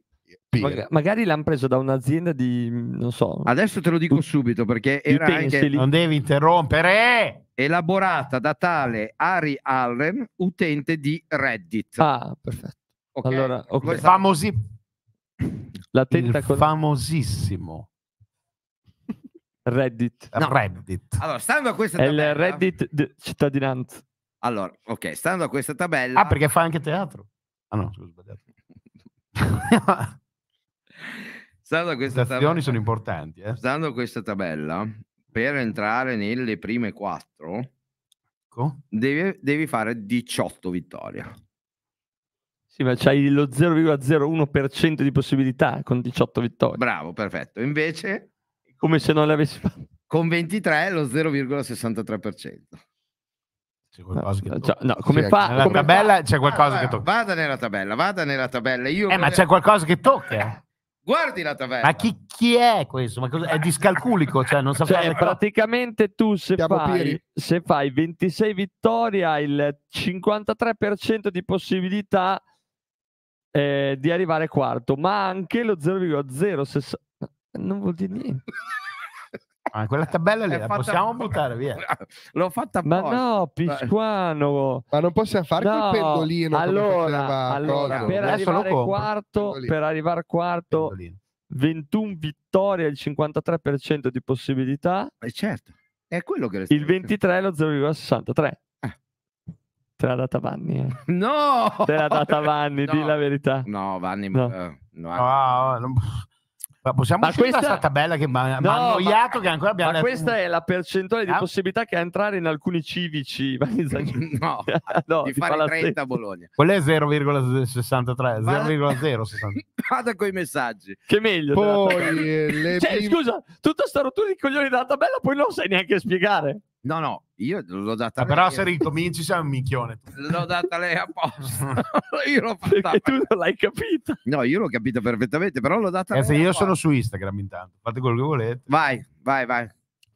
Mag- magari l'hanno preso da un'azienda di non so. Adesso te lo dico subito perché era anche non devi interrompere. Elaborata da tale Ari Allen, utente di Reddit. Ah, perfetto. Okay. Allora, okay. Famosi la tentacol- famosissimo Reddit. No. Reddit. Allora, stando a questa È il Reddit d- cittadinanza. Allora, ok, stando a questa tabella... Ah, perché fa anche teatro. Ah no, scusa, sbagliato. stando a questa Le tabella... sono importanti. Eh. Stando a questa tabella, per entrare nelle prime quattro, ecco. devi, devi fare 18 vittorie. Sì, ma c'hai lo 0,01% di possibilità con 18 vittorie. Bravo, perfetto. Invece... Come se non l'avessi fatto. Con 23 lo 0,63%. C'è qualcosa che cioè, tocca. Cioè, no, come c'è, fa, nella c'è qualcosa che tocca. Vada nella tabella, vada nella tabella. Io eh, ma c'è qualcosa che tocca. Guardi la tabella. Ma chi, chi è questo? è discalculico, cioè non Cioè, praticamente tu se fai, se fai, 26 vittorie hai il 53% di possibilità eh, di arrivare quarto, ma anche lo 0,060. Non vuol dire niente. Ma ah, quella tabella lì la fatta possiamo buttare via. L'ho fatta Ma no, Pisquano. Ma non possiamo fare No, col pendolino. allora, faceva allora per, arrivare quarto, per arrivare quarto, 21 vittorie, il 53% di possibilità, Eh, certo, è quello che le il 23 lo 0,63. Te l'ha data Vanni. Eh. No! Te l'ha data Vanni, no. di la verità. No, Vanni... No. Uh, no. no, no. Ma possiamo ma questa... la tabella che mi ha annoiato ma... che ancora abbiamo... Ma detto... questa è la percentuale di ah. possibilità che entrare in alcuni civici... no, no, di, di fare 30 a Bologna. Quello è 0,63, Vada... Vada con i messaggi. Che meglio. Poi, eh, le... cioè, scusa, tutta sta rottura di coglioni della tabella poi non sai neanche spiegare. No, no, io l'ho data ah, lei. Però se ricominci sei un minchione. L'ho data lei apposta. io l'ho fatta. Perché tu non l'hai capita. No, io l'ho capita perfettamente, però l'ho data eh, lei. Io sono su Instagram intanto, fate quello che volete. Vai, vai, vai.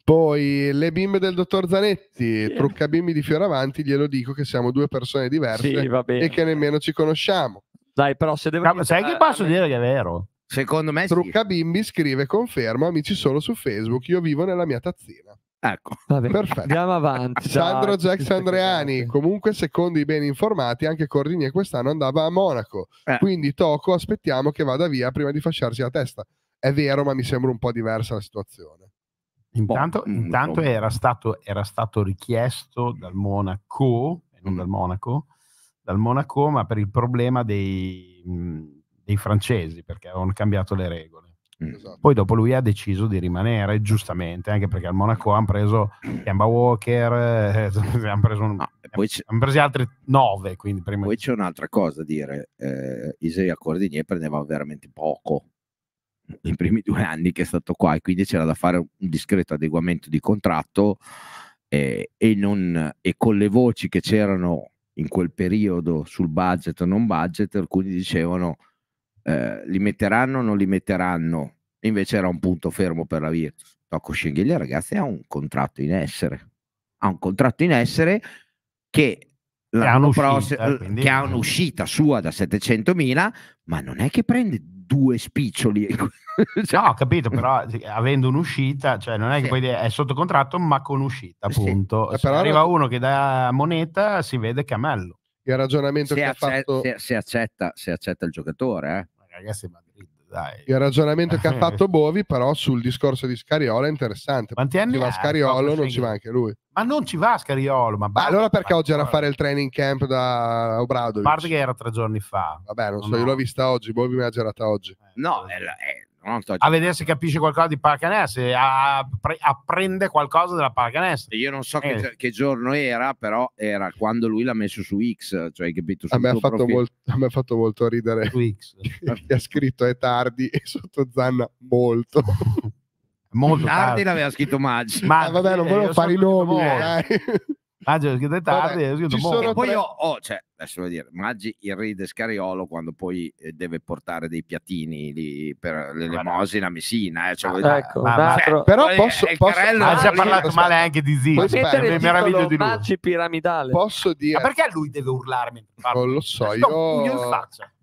Poi le bimbe del dottor Zanetti, trucca bimbi di Fioravanti, glielo dico che siamo due persone diverse sì, e che nemmeno ci conosciamo. Dai, però se devo... Sai che posso dire che è vero? Secondo me Trucca sì. Bimbi scrive conferma, amici solo su Facebook, io vivo nella mia tazzina. Ecco. Vabbè, Perfetto. Andiamo avanti. Sandro Jax Andreani, comunque secondo i ben informati, anche Corrinier quest'anno andava a Monaco. Eh. Quindi Toco aspettiamo che vada via prima di fasciarsi la testa. È vero, ma mi sembra un po' diversa la situazione. Intanto, boh, intanto era, stato, era, stato, richiesto dal Monaco, non mm. dal Monaco, dal Monaco, ma per il problema dei, mm, dei francesi, perché avevano cambiato le regole. Mm. Esatto. Poi dopo lui ha deciso di rimanere, giustamente, anche perché al Monaco hanno preso Kemba Walker, eh, hanno preso un, no, han presi altri nove. Quindi prima poi c'è un'altra cosa da dire, eh, Isaiah Cordinier prendeva veramente poco nei primi due anni che è stato qua e quindi c'era da fare un discreto adeguamento di contratto eh, e, non, e con le voci che c'erano in quel periodo sul budget o non budget, alcuni dicevano eh, li metteranno o non li metteranno, invece era un punto fermo per la Virtus. Tocco Schengelia, ragazzi, ha un contratto in essere, ha un contratto in essere che l'anno prossimo eh, quindi... che ha un'uscita sua da 700.000 ma non è che prende due spiccioli cioè... no ho capito però avendo un'uscita cioè non è che sì. poi è sotto contratto ma con uscita appunto sì. Eh, se però... arriva uno che dà moneta si vede camello il ragionamento se che accetta, ha fatto se, se, accetta, se accetta il giocatore eh ragazzi, Madrid, dai. Il ragionamento che ha fatto Bovi, però, sul discorso di Scariola è interessante. Quanti anni? Se va Scariolo, non ci va anche lui. Ma non ci va Scariolo. Ma, ma allora perché oggi era a fare il training camp da Obrado? A parte che era tre giorni fa. Vabbè, non no, so, io l'ho vista oggi, Bovi mi ha girata oggi. No, è, è, a vedere se capisce qualcosa di pallacanestro, se appre- apprende qualcosa della pallacanestro. Io non so eh. che, che, giorno era, però era quando lui l'ha messo su X, cioè hai capito? A me, ha fatto molto, a me ha fatto molto ridere. Su X. Ti ha scritto è tardi e sotto Zanna molto. molto tardi, tardi l'aveva scritto Maggi. Ma ah, vabbè, non eh, volevo fare i nomi. Eh. Maggi è scritto tardi, Vabbè, è scritto molto. Poi tre... io oh, cioè, adesso voglio dire, Maggi irride Scariolo quando poi eh, deve portare dei piatini per l'elemosina a Messina. Eh, cioè, ah, ecco, ma, ma, cioè, però posso, posso, ha già parlato sì, male anche di Zio, è meraviglioso di Maggi piramidale. Posso dire... Ma perché lui deve urlarmi? Non lo so, io... io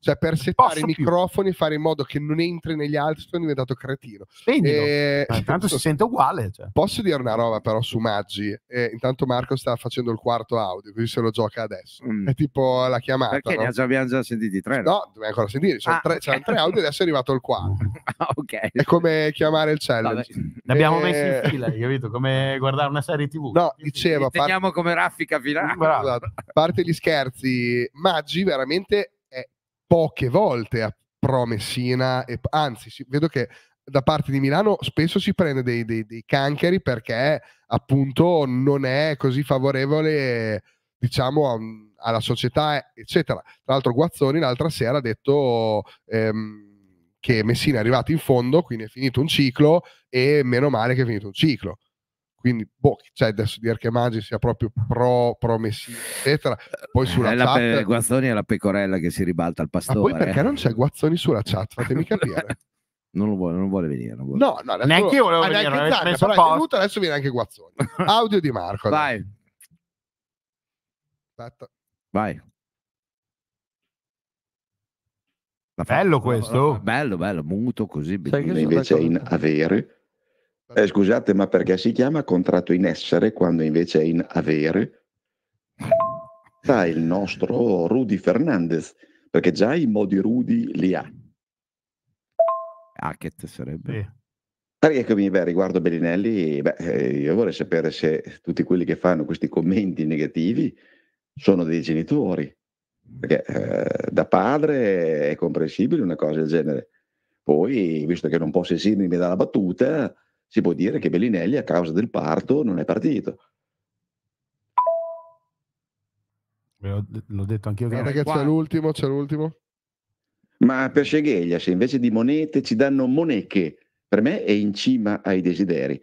cioè per settare i microfoni e fare in modo che non entri negli altri sono diventato cretino e... Eh, intanto si sente uguale cioè. posso dire una roba però su Maggi eh, intanto Marco sta facendo il quarto audio così se lo gioca adesso mm. è tipo la chiamata. Perché no? già, abbiamo già sentiti tre? No, no ancora sentire. Sono ah, tre, okay. tre audio e adesso è arrivato il quarto. Ah, ok. È come chiamare il challenge. No, beh, l'abbiamo e... Eh, messo in eh, fila, hai capito? Come guardare una serie TV. No, dicevo. Part... come raffica finale. Esatto. Parte gli scherzi. Maggi veramente è poche volte a Promessina. e, anzi vedo che da parte di Milano spesso si prende dei, dei, dei cancheri perché appunto non è così favorevole diciamo, um, alla società, eccetera. Tra l'altro Guazzoni l'altra sera ha detto ehm, che Messina è arrivato in fondo, quindi è finito un ciclo e meno male che è finito un ciclo. Quindi, boh, cioè adesso dire che Maggi sia proprio pro, pro Messina, eccetera. Poi eh, sulla è chat... Guazzoni è la pecorella che si ribalta al ah, pastore. Ma poi perché eh. non c'è Guazzoni sulla chat? Fatemi capire. Non, lo vuole, non vuole venire. Non vuole. No, no, neanche io volevo ah, venire. Neanche Zagna, però è venuto, adesso viene anche Guazzoni. Audio di Marco. Vai. Allora. Aspetta. Vai. Bello questo. Bello, bello, muto così. invece è in avere. Eh, scusate, ma perché si chiama contratto in essere quando invece è in avere? Sa il nostro Rudy Fernandez, perché già i modi Rudy li ha. Hackett sarebbe. Sì. Eccomi, beh, riguardo Bellinelli, beh, eh, io vorrei sapere se tutti quelli che fanno questi commenti negativi sono dei genitori, perché eh, da padre è comprensibile una cosa del genere. Poi, visto che non posso esimermi dalla battuta, si può dire che Bellinelli a causa del parto non è partito. L'ho detto anch'io. Guarda che eh, c'è l'ultimo, c'è l'ultimo. Ma per Scegheglia, se invece di monete ci danno moneche, per me è in cima ai desideri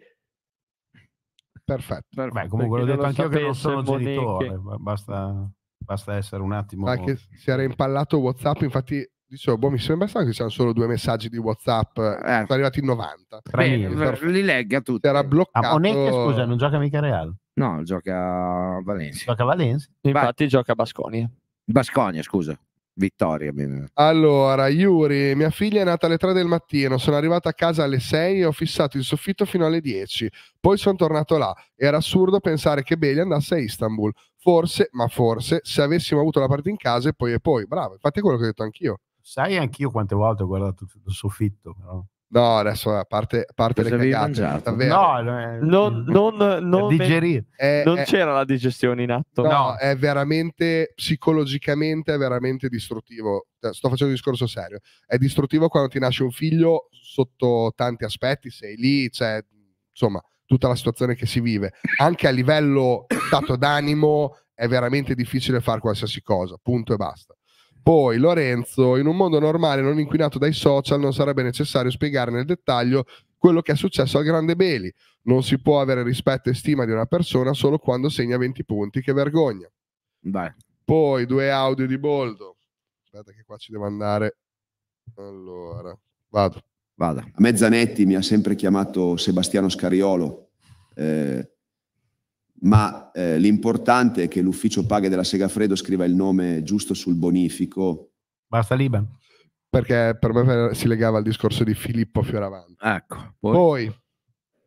perfetto. perfetto. Beh, comunque l'ho detto anche io che non sono boniche. genitore, basta, basta, essere un attimo... Ma che si era impallato Whatsapp, infatti dicevo, boh, mi sembra strano che siano solo due messaggi di Whatsapp, eh. eh. sono arrivati in 90. Beh, li legga tutti. Era ah, bloccato. Ah, Onecchia, scusa, non gioca mica Real? No, gioca a Valencia. Gioca a Valencia? Infatti Va. gioca a Basconia. Basconia, scusa. Vittoria. Allora, Yuri, mia figlia è nata alle 3 del mattino, sono arrivata a casa alle 6 e ho fissato il soffitto fino alle 10, poi sono tornato là. Era assurdo pensare che Bailey andasse a Istanbul. Forse, ma forse, se avessimo avuto la parte in casa e poi e poi. Bravo, infatti è quello che ho detto anch'io. Sai anch'io quante volte ho guardato il soffitto, però. No? No, adesso a parte, parte le cagate, davvero. No, mm. eh, non, non, non, digerire. Eh, non è, eh. c'era la digestione in atto. No, no, è veramente psicologicamente è veramente distruttivo. Cioè, sto facendo un discorso serio. È distruttivo quando ti nasce un figlio sotto tanti aspetti, sei lì, cioè, insomma, tutta la situazione che si vive. Anche a livello stato d'animo è veramente difficile fare qualsiasi cosa, punto e basta. Poi Lorenzo, in un mondo normale non inquinato dai social non sarebbe necessario spiegare nel dettaglio quello che è successo al grande Beli. Non si può avere rispetto e stima di una persona solo quando segna 20 punti, che vergogna. Dai. Poi due audio di Boldo. Aspetta che qua ci devo andare. Allora, vado. Vada. A Mezzanetti mi ha sempre chiamato Sebastiano Scariolo. Eh, ma eh, l'importante è che l'ufficio paghe della Segafredo scriva il nome giusto sul bonifico. Basta l'IBAN. Perché per me si legava al discorso di Filippo Fioravanti. Ecco. Poi, poi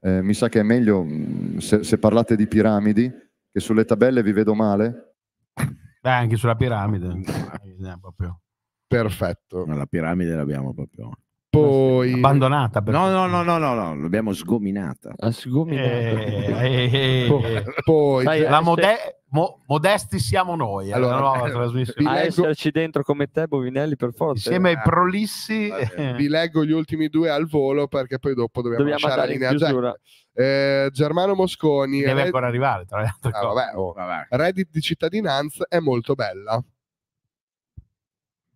eh, mi sa che è meglio mm, se, se, parlate di piramidi, che sulle tabelle vi vedo male. Beh, anche sulla piramide. Eh, Perfetto. Ma la piramide l'abbiamo proprio. Poi abbandonata. No, no, no, no, no, l'abbiamo sgominata. Sgominata. Eh, eh, eh. Poi la modella. Mo- modesti siamo noi allora, nuova trasmissione. a leggo... esserci dentro come te Bovinelli per forza insieme ai prolissi eh, vi leggo gli ultimi due al volo perché poi dopo dobbiamo, dobbiamo lasciare la linea già eh, Germano Mosconi deve Reddit... ancora arrivare tra le altre ah, vabbè, oh. Reddit di cittadinanza è molto bella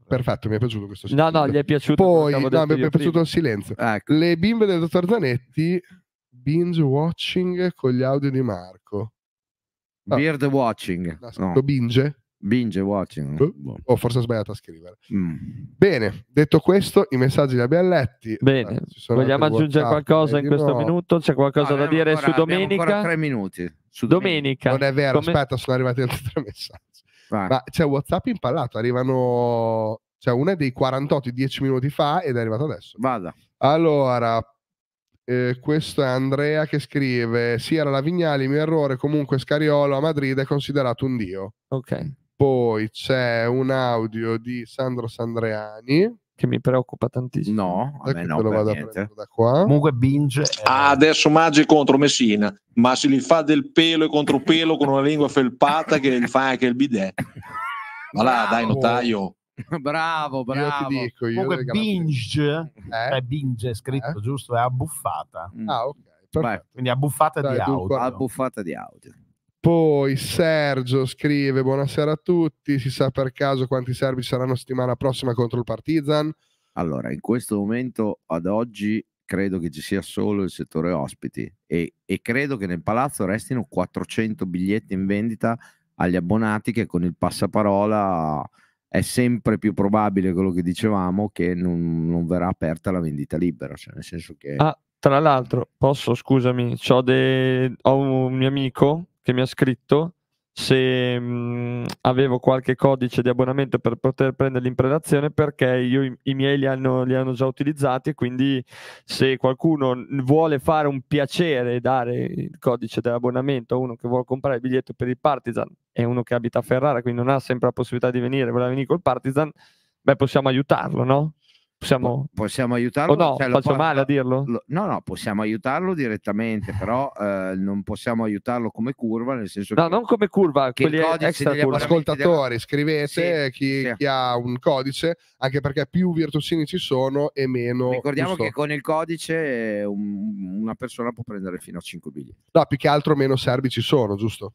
Perfetto, mi è piaciuto questo silenzio. No, no, gli è piaciuto. Poi, no, mi è piaciuto il silenzio. Ecco. Le bimbe del dottor Zanetti, binge watching con gli audio di Marco. No. Beard watching. No, binge. Binge watching. Uh, boh. o forse ho sbagliato a scrivere. Mm. Bene, detto questo, i messaggi li abbiamo letti. Bene, vogliamo aggiungere WhatsApp, qualcosa eh, in questo minuto? C'è qualcosa no, da dire ancora, su domenica? Ancora tre minuti. Su domenica. domenica. Non è vero, Come... aspetta, sono arrivati altri tre messaggi. Vai. Ma c'è WhatsApp impallato, arrivano. Cioè, una è dei 48 10 minuti fa ed è arrivato adesso. Vada. Allora, eh, questo è Andrea che scrive: Sì, era la Vignali, mio errore. Comunque, Scariolo a Madrid è considerato un dio. Ok. Poi c'è un audio di Sandro Sandreani che mi preoccupa tantissimo. No, a me no, lo vado a prendere da qua. Comunque Binge è... ah, adesso Maggi contro Messina, ma se gli fa del pelo e contro pelo con una lingua felpata che gli fa anche il bidet. Ma là, dai notaio. Bravo, bravo. Io ti dico, io Comunque Binge, eh? è Binge è scritto eh? giusto, è abbuffata. Ah, ok. Beh, quindi abbuffata Dai, di audio. Abbuffata di audio. Poi Sergio scrive: Buonasera a tutti. Si sa per caso quanti servi saranno settimana prossima contro il Partizan? Allora, in questo momento, ad oggi, credo che ci sia solo il settore ospiti e, e credo che nel palazzo restino 400 biglietti in vendita agli abbonati che con il passaparola è sempre più probabile quello che dicevamo che non, non verrà aperta la vendita libera, cioè nel senso che... Ah, tra l'altro, posso, scusami, de... ho un mio amico che mi ha scritto se mh, mm, avevo qualche codice di abbonamento per poter prenderli in prelazione perché io i, i miei li hanno, li hanno, già utilizzati quindi se qualcuno vuole fare un piacere dare il codice dell'abbonamento a uno che vuole comprare il biglietto per il Partizan e uno che abita a Ferrara quindi non ha sempre la possibilità di venire voleva venire col Partizan beh possiamo aiutarlo no? Possiamo, possiamo aiutarlo? O no, cioè, faccio può... male a dirlo? no, no, possiamo aiutarlo direttamente, però eh, non possiamo aiutarlo come curva, nel senso no, che... No, non come curva, che quelli extra curva. Ascoltatori, della... scrivete sì, chi, sì. chi, ha un codice, anche perché più virtuosini ci sono e meno... Ricordiamo giusto. che con il codice eh, un, una persona può prendere fino a 5 biglietti. No, più che altro meno servi ci sono, giusto?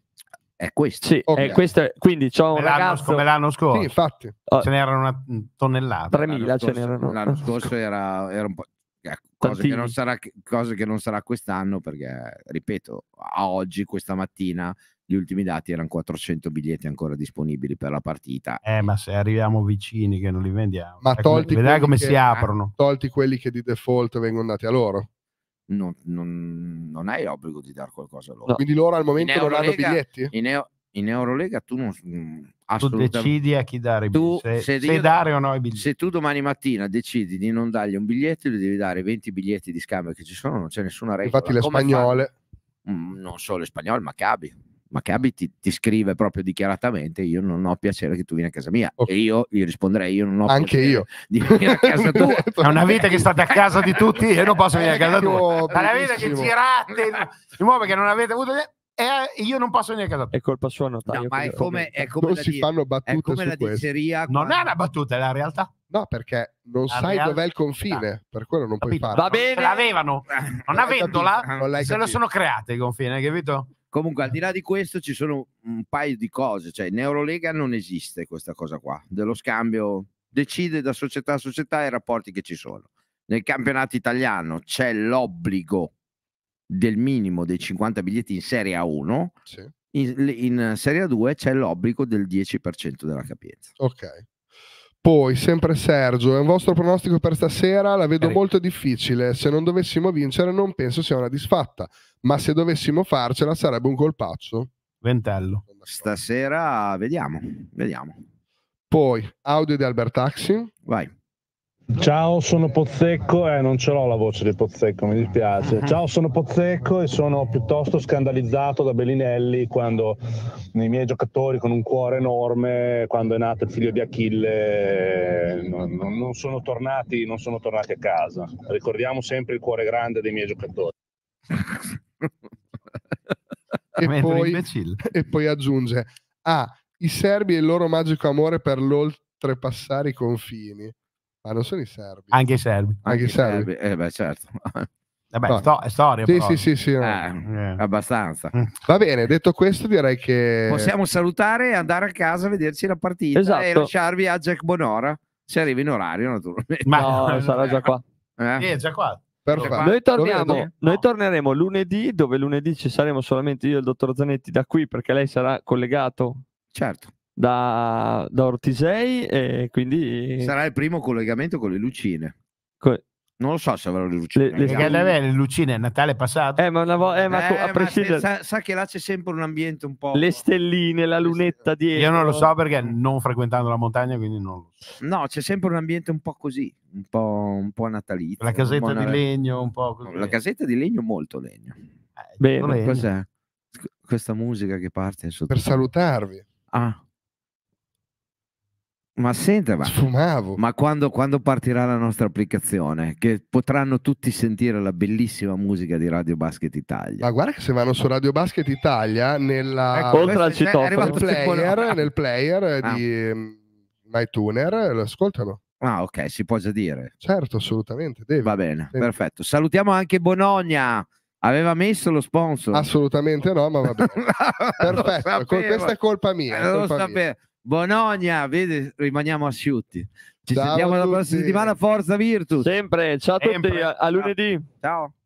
è questo. Sì, okay. è questo quindi c'ho come un ragazzo... Come l'anno scorso. Sì, infatti. Oh. Ce n'erano una tonnellata. 3.000 ce n'erano. L'anno scorso era, era un po'... Ecco, cosa che, sarà, cosa che, non sarà, quest'anno perché, ripeto, a oggi, questa mattina, gli ultimi dati erano 400 biglietti ancora disponibili per la partita. Eh, ma se arriviamo vicini che non li vendiamo, ma ecco, tolti come, vedrai come che, si aprono. Tolti quelli che di default vengono dati a loro non, non, non hai l'obbligo di dare qualcosa a loro. No. Quindi loro al momento non hanno biglietti? In, Eo, in Eurolega tu non mm, tu decidi a chi dare i biglietti, se, se, se dare o no i biglietti. Se tu domani mattina decidi di non dargli un biglietto, gli devi dare 20 biglietti di scambio che ci sono, non c'è nessuna regola. Infatti le Come spagnole... Fanno? Mm, non solo le spagnole, ma Cabi Maccabi ti, ti, scrive proprio dichiaratamente io non ho piacere che tu vieni a casa mia okay. e io gli risponderei io non ho anche io di venire a casa tua è una vita che state a casa di tutti e eh, non posso venire a casa tua è una vita che girate di nuovo perché non avete avuto eh, io non posso venire a casa. È colpa sua, notaio. No, ma è come, è come non si di, fanno battute è come la diceria. Quando... Non è una battuta, è la realtà. No, perché non la sai dov'è il confine, no. per quello non Capito. puoi fare. Va bene. Ce l'avevano, eh, non avendola, ah, se capito. lo sono create il confine, capito? Comunque, al di là di questo, ci sono un paio di cose. Cioè, in Eurolega non esiste questa cosa qua dello scambio, decide da società a società i rapporti che ci sono. Nel campionato italiano c'è l'obbligo del minimo dei 50 biglietti in Serie A1. Sì. In, in Serie A2 c'è l'obbligo del 10% della capienza. Ok. Poi, sempre Sergio, è un vostro pronostico per stasera? La vedo molto difficile. Se non dovessimo vincere, non penso sia una disfatta, ma se dovessimo farcela sarebbe un colpaccio. Ventello. Stasera vediamo, vediamo. Poi, audio di Albert Taxi. Vai. Ciao, sono Pozzecco e eh, non ce l'ho la voce di Pozzecco, mi dispiace. Ah. Ciao, sono Pozzecco e sono piuttosto scandalizzato da Bellinelli quando nei miei giocatori con un cuore enorme, quando è nato il figlio di Achille, non, non, sono, tornati, non sono tornati a casa. Ricordiamo sempre il cuore grande dei miei giocatori. e, poi, e poi aggiunge, ah, i serbi e il loro magico amore per l'oltrepassare i confini. Ma non sono i serbi. Anche i serbi. Anche, Anche i serbi. serbi. Eh beh, certo. Vabbè, eh no. sto, è storia. Sì, sì, sì, sì, eh, eh. Abbastanza. Mm. Va bene, detto questo, direi che. Possiamo salutare, e andare a casa, vederci la partita esatto. e lasciarvi a Jack Bonora. Se arrivi in orario, naturalmente. Ma no, sarà già qua. Eh? Sì, già qua. Perfetto. Noi, torniamo, noi torneremo lunedì, dove lunedì ci saremo solamente io e il dottor Zanetti da qui perché lei sarà collegato. Certo da, da Ortisei e quindi... Sarà il primo collegamento con le lucine. Co- non lo so se avrò le lucine. Le, le, le, le, le lucine, Natale passato. Eh, ma, una vo- eh, ma eh, a prescindere... Sa, sa, che là c'è sempre un ambiente un po'... Le stelline, la lunetta dietro. Io non lo so perché non frequentando la montagna, quindi non lo so. No, c'è sempre un ambiente un po' così, un po', un po natalizio. La casetta di nave... legno, un po' così. La casetta di legno, molto legno. Eh, Bene. Legno. Cos'è? Questa musica che parte in Per salutarvi. Ah. Ma senta, ma, sfumavo. Ma quando, quando, partirà la nostra applicazione, che potranno tutti sentire la bellissima musica di Radio Basket Italia. Ma guarda che se vanno su Radio Basket Italia, nella, ecco, questo, è, è nel, player, nel player ah. di um, MyTuner, lo ascoltano. Ah, ok, si può già dire. Certo, assolutamente. Devi. Va bene, Senti. perfetto. Salutiamo anche Bonogna. Aveva messo lo sponsor? Assolutamente no, ma va bene. Perfetto, questa è colpa mia. lo colpa mia. Bonogna, vede, rimaniamo asciutti. Ci ciao sentiamo la prossima settimana, forza Virtus. Sempre, ciao a tutti, a, a lunedì. ciao. ciao.